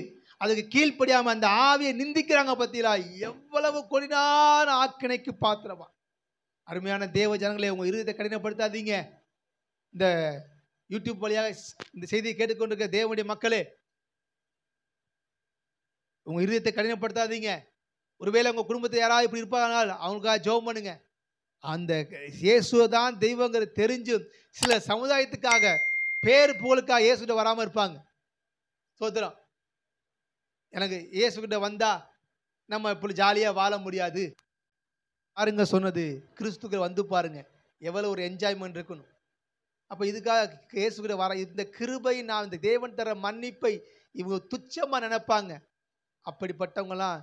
அதுக்கு கீழ்ப்படியாம அந்த ஆவியை நிந்திக்கிறாங்க பத்தியிலா எவ்வளவு கொடினான ஆக்கினைக்கு பாத்திரமா அருமையான தேவ ஜனங்களை உங்க இருதயத்தை கடினப்படுத்தாதீங்க இந்த யூடியூப் வழியாக இந்த செய்தியை கேட்டுக்கொண்டிருக்க தேவனுடைய மக்களே உங்கள் இருதயத்தை கடினப்படுத்தாதீங்க ஒருவேளை உங்கள் குடும்பத்தில் யாராவது இப்படி இருப்பாங்கனால் அவங்களுக்காக ஜெபம் பண்ணுங்க அந்த இயேசுவை தான் தெய்வங்கிற தெரிஞ்சு சில சமுதாயத்துக்காக பேர் புகழுக்காக இயேசுகிட்ட வராமல் இருப்பாங்க சோத்திரம் எனக்கு இயேசுகிட்ட வந்தால் நம்ம இப்படி ஜாலியாக வாழ முடியாது பாருங்க சொன்னது கிறிஸ்துக்கு வந்து பாருங்க எவ்வளோ ஒரு என்ஜாய்மெண்ட் இருக்கணும் அப்போ இதுக்காக இயேசுகிட்ட வர இந்த கிருபை நான் இந்த தேவன் தர மன்னிப்பை இவங்க துச்சமாக நினைப்பாங்க அப்படிப்பட்டவங்களாம்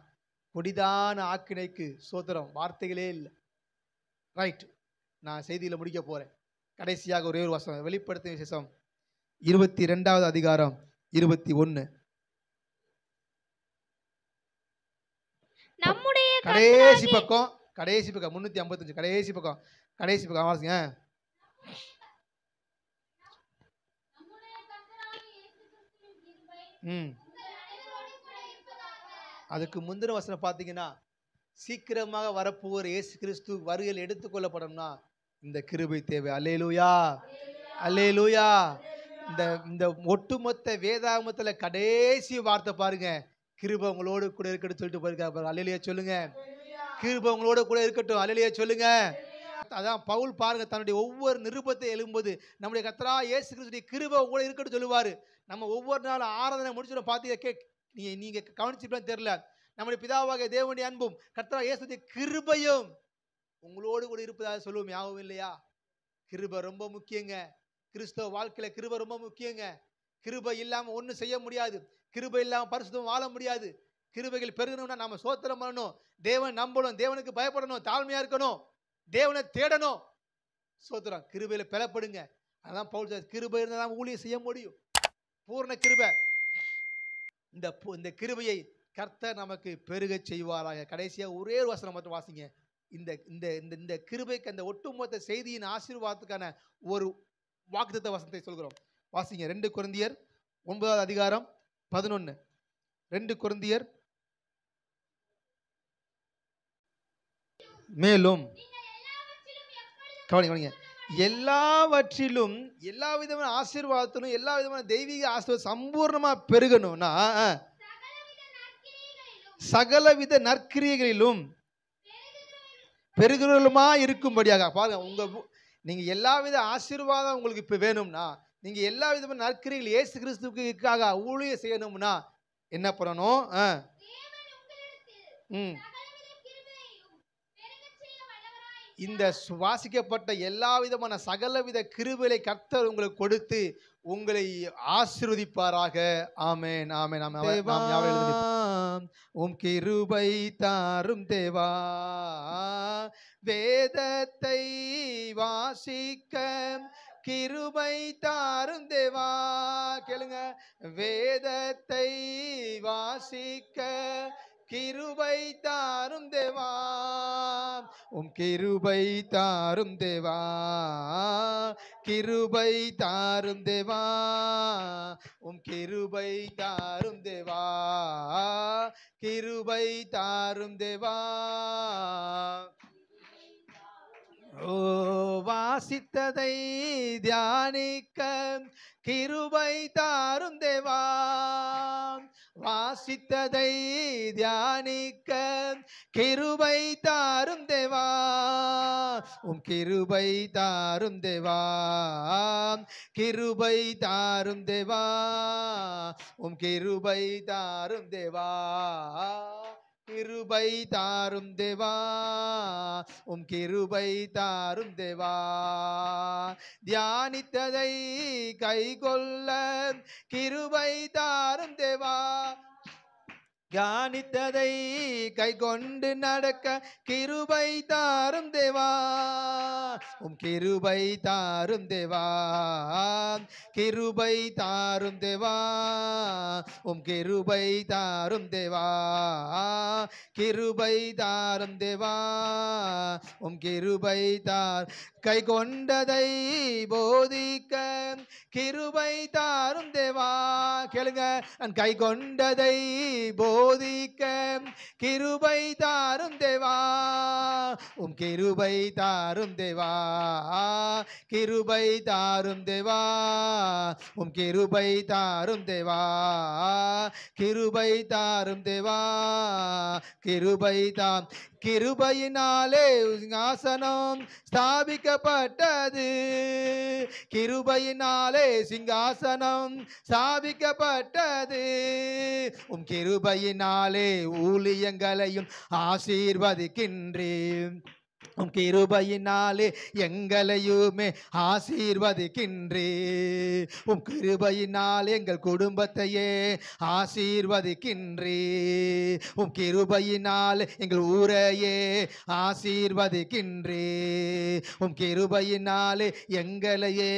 கொடிதான ஆக்கினைக்கு சோதரம் வார்த்தைகளே இல்லை ரைட் நான் செய்தியில் முடிக்க போகிறேன் கடைசியாக ஒரே ஒரு வசனம் வெளிப்படுத்த விசேஷம் இருபத்தி ரெண்டாவது அதிகாரம் இருபத்தி ஒன்று கடைசி பக்கம் கடைசி பக்கம் முன்னூற்றி ஐம்பத்தஞ்சு கடைசி பக்கம் கடைசி பக்கம் வாசிங்க ம் அதுக்கு முந்தின வசனம் பார்த்தீங்கன்னா சீக்கிரமாக வரப்போகிற இயேசு கிறிஸ்து வருகையில் எடுத்துக்கொள்ளப்படும்னா இந்த கிருபை தேவை அலேலூயா அலேலூயா இந்த இந்த ஒட்டுமொத்த வேதாகமத்தில் கடைசி வார்த்தை பாருங்க கிருபை உங்களோடு கூட இருக்கட்டும் சொல்லிட்டு போயிருக்காரு அலையிலேயே சொல்லுங்க கிருபை உங்களோட கூட இருக்கட்டும் அலையிலேயே சொல்லுங்க அதான் பவுல் பாருங்க தன்னுடைய ஒவ்வொரு நிருபத்தை எழும்போது நம்முடைய கத்தரா இயேசு கிறிஸ்துடைய கிருபை உங்களோட இருக்கட்டும் சொல்லுவார் நம்ம ஒவ்வொரு நாளும் ஆராதனை முடிச்சுட்டு பார்த்தீங்க கே நீ நீங்க கவனிச்சிருப்பான்னு தெரில நம்முடைய பிதாவாக தேவனுடைய அன்பும் கர்த்தரா இயேசுடைய கிருபையும் உங்களோடு கூட இருப்பதாக சொல்லுவோம் யாவும் இல்லையா கிருபை ரொம்ப முக்கியங்க கிறிஸ்தவ வாழ்க்கையில கிருபை ரொம்ப முக்கியங்க கிருபை இல்லாம ஒண்ணு செய்ய முடியாது கிருபை இல்லாமல் பரிசுத்தம் வாழ முடியாது கிருபைகள் பெருகணும்னா நம்ம சோத்திரம் பண்ணணும் தேவன் நம்பணும் தேவனுக்கு பயப்படணும் தாழ்மையா இருக்கணும் தேவனை தேடணும் சோத்திரம் கிருபையில் பெறப்படுங்க அதான் பவுல் கிருபை இருந்தால் தான் ஊழியம் செய்ய முடியும் பூர்ண கிருபை இந்த இந்த கிருபையை கர்த்த நமக்கு பெருக செய்வாராக கடைசியாக ஒரே ஒரு வசனம் மட்டும் வாசிங்க இந்த இந்த இந்த இந்த கிருபைக்கு அந்த ஒட்டுமொத்த செய்தியின் ஆசீர்வாதத்துக்கான ஒரு வாக்குத்த வசனத்தை சொல்கிறோம் வாசிங்க ரெண்டு குருந்தியர் ஒன்பதாவது அதிகாரம் பதினொன்று ரெண்டு குருந்தியர் மேலும் கவனிங்க கவனிங்க எல்லாவற்றிலும் எல்லா விதமான ஆசீர்வாதத்திலும் எல்லா விதமான தெய்வீக ஆசீர்வாதம் சம்பூர்ணமாக பெருகணும்னா சகலவித நற்கிரியைகளிலும் பெருகிறவர்களுமா இருக்கும்படியாக பாருங்க உங்க நீங்க எல்லா வித ஆசீர்வாதம் உங்களுக்கு இப்போ வேணும்னா நீங்க எல்லா விதமான நற்கிரிகள் இயேசு கிறிஸ்துக்காக ஊழிய செய்யணும்னா என்ன பண்ணணும் ம் இந்த சுவாசிக்கப்பட்ட எல்லா விதமான சகலவித கிருவிலை கர்த்தர் உங்களுக்கு கொடுத்து உங்களை ஆசிர்வதிப்பாராக ஆமேன் நாமே நாம உம் கிருபை தாரும் தேவா வேதத்தை வாசிக்க கிருபை தாரும் தேவா கேளுங்க வேதத்தை வாசிக்க கிருபை தாரும் தேவா உம் கிருபை தாரும் தேவா கிருபை தாரும் தேவா உம் கிருபை தாரும் தேவா கிருபை தாரும் தேவா வாசித்ததை தியானிக்க கிருபை தாரும் தேவா வாசித்ததை தியானிக்க கிருபை தாரும் தேவா உம் கிருபை தாரும் தேவா கிருபை தாரும் தேவா உம் கிருபை தாரும் தேவா கிருபை தாரும் தேவா உம் கிருபை தாரும் தேவா தியானித்ததை கை கொள்ள கிருபை தாரும் தேவா கானித்ததை கை கொண்டு நடக்க கிருபை தாரும் தேவா உம் கிருபை தாரும் தேவா கிருபை தாரும் தேவா உம் கிருபை தாரும் தேவா கிருபை தாரும் தேவா உம் கிருபை தார் கை கொண்டதை போதிக்க கிருபை தாரும் தேவா கேளுங்க கை கொண்டதை போ போதிக்க கிருபை தாரும் தேவா உம் கிருபை தாரும் தேவா கிருபை தாரும் தேவா உம் கிருபை தாரும் தேவா கிருபை தாரும் தேவா கிருபை தாம் கிருபையினாலே சிங்காசனம் ஸ்தாபிக்கப்பட்டது கிருபையினாலே சிங்காசனம் ஸ்தாபிக்கப்பட்டது உம் கிருபையினாலே ஊழியங்களையும் ஆசீர்வதிக்கின்றேன் உம் கிருபையினாலே எங்களையுமே ஆசீர்வதிக்கின்றே உம் கிருபையினால் எங்கள் குடும்பத்தையே ஆசீர்வதிக்கின்றே உம் கிருபையினால் எங்கள் ஊரையே ஆசீர்வதிக்கின்றே உம் கிருபையினால் எங்களையே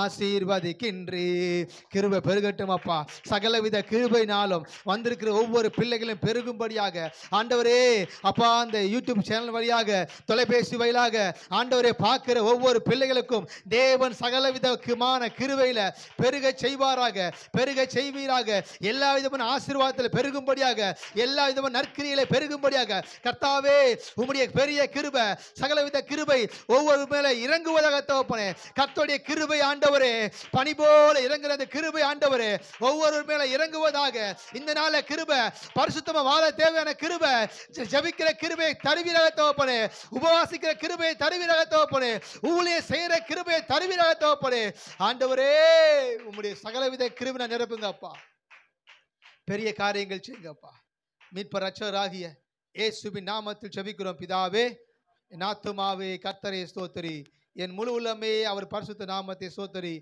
ஆசீர்வதிக்கின்றே கிருபை பெருகட்டும் அப்பா சகலவித கிருபையினாலும் வந்திருக்கிற ஒவ்வொரு பிள்ளைகளும் பெருகும்படியாக ஆண்டவரே அப்பா அந்த யூடியூப் சேனல் வழியாக தொலை தொலைபேசி வாயிலாக ஆண்டவரை பார்க்கிற ஒவ்வொரு பிள்ளைகளுக்கும் தேவன் சகலவிதமான கிருவையில் பெருக செய்வாராக பெருக செய்வீராக எல்லா விதமான ஆசீர்வாதத்தில் பெருகும்படியாக எல்லா விதமான நற்கிரியில பெருகும்படியாக கர்த்தாவே உம்முடைய பெரிய கிருபை சகலவித கிருபை ஒவ்வொரு மேல இறங்குவதாக தோப்பனே கர்த்தோடைய கிருபை ஆண்டவரே பணி போல இறங்குற அந்த கிருபை ஆண்டவரே ஒவ்வொரு மேல இறங்குவதாக இந்த நாள கிருப பரிசுத்தமாக வாழ தேவையான கிருப ஜபிக்கிற கிருபை தருவீராக தோப்பனே உபவாசிக்கிற கிருபையை தருவீராக தோப்பனே ஊழிய செய்கிற கிருபையை தருவீராக தோப்பனே ஆண்டவரே உங்களுடைய சகலவித கிருபி நான் நிரப்புங்கப்பா பெரிய காரியங்கள் செய்யுங்கப்பா மீட்பர் ஏ ஏசுபின் நாமத்தில் செபிக்கிறோம் பிதாவே நாத்துமாவே ஆத்துமாவே கர்த்தரை ஸ்தோத்தரி என் முழு உள்ளமே அவர் பரிசுத்த நாமத்தை சோத்தரி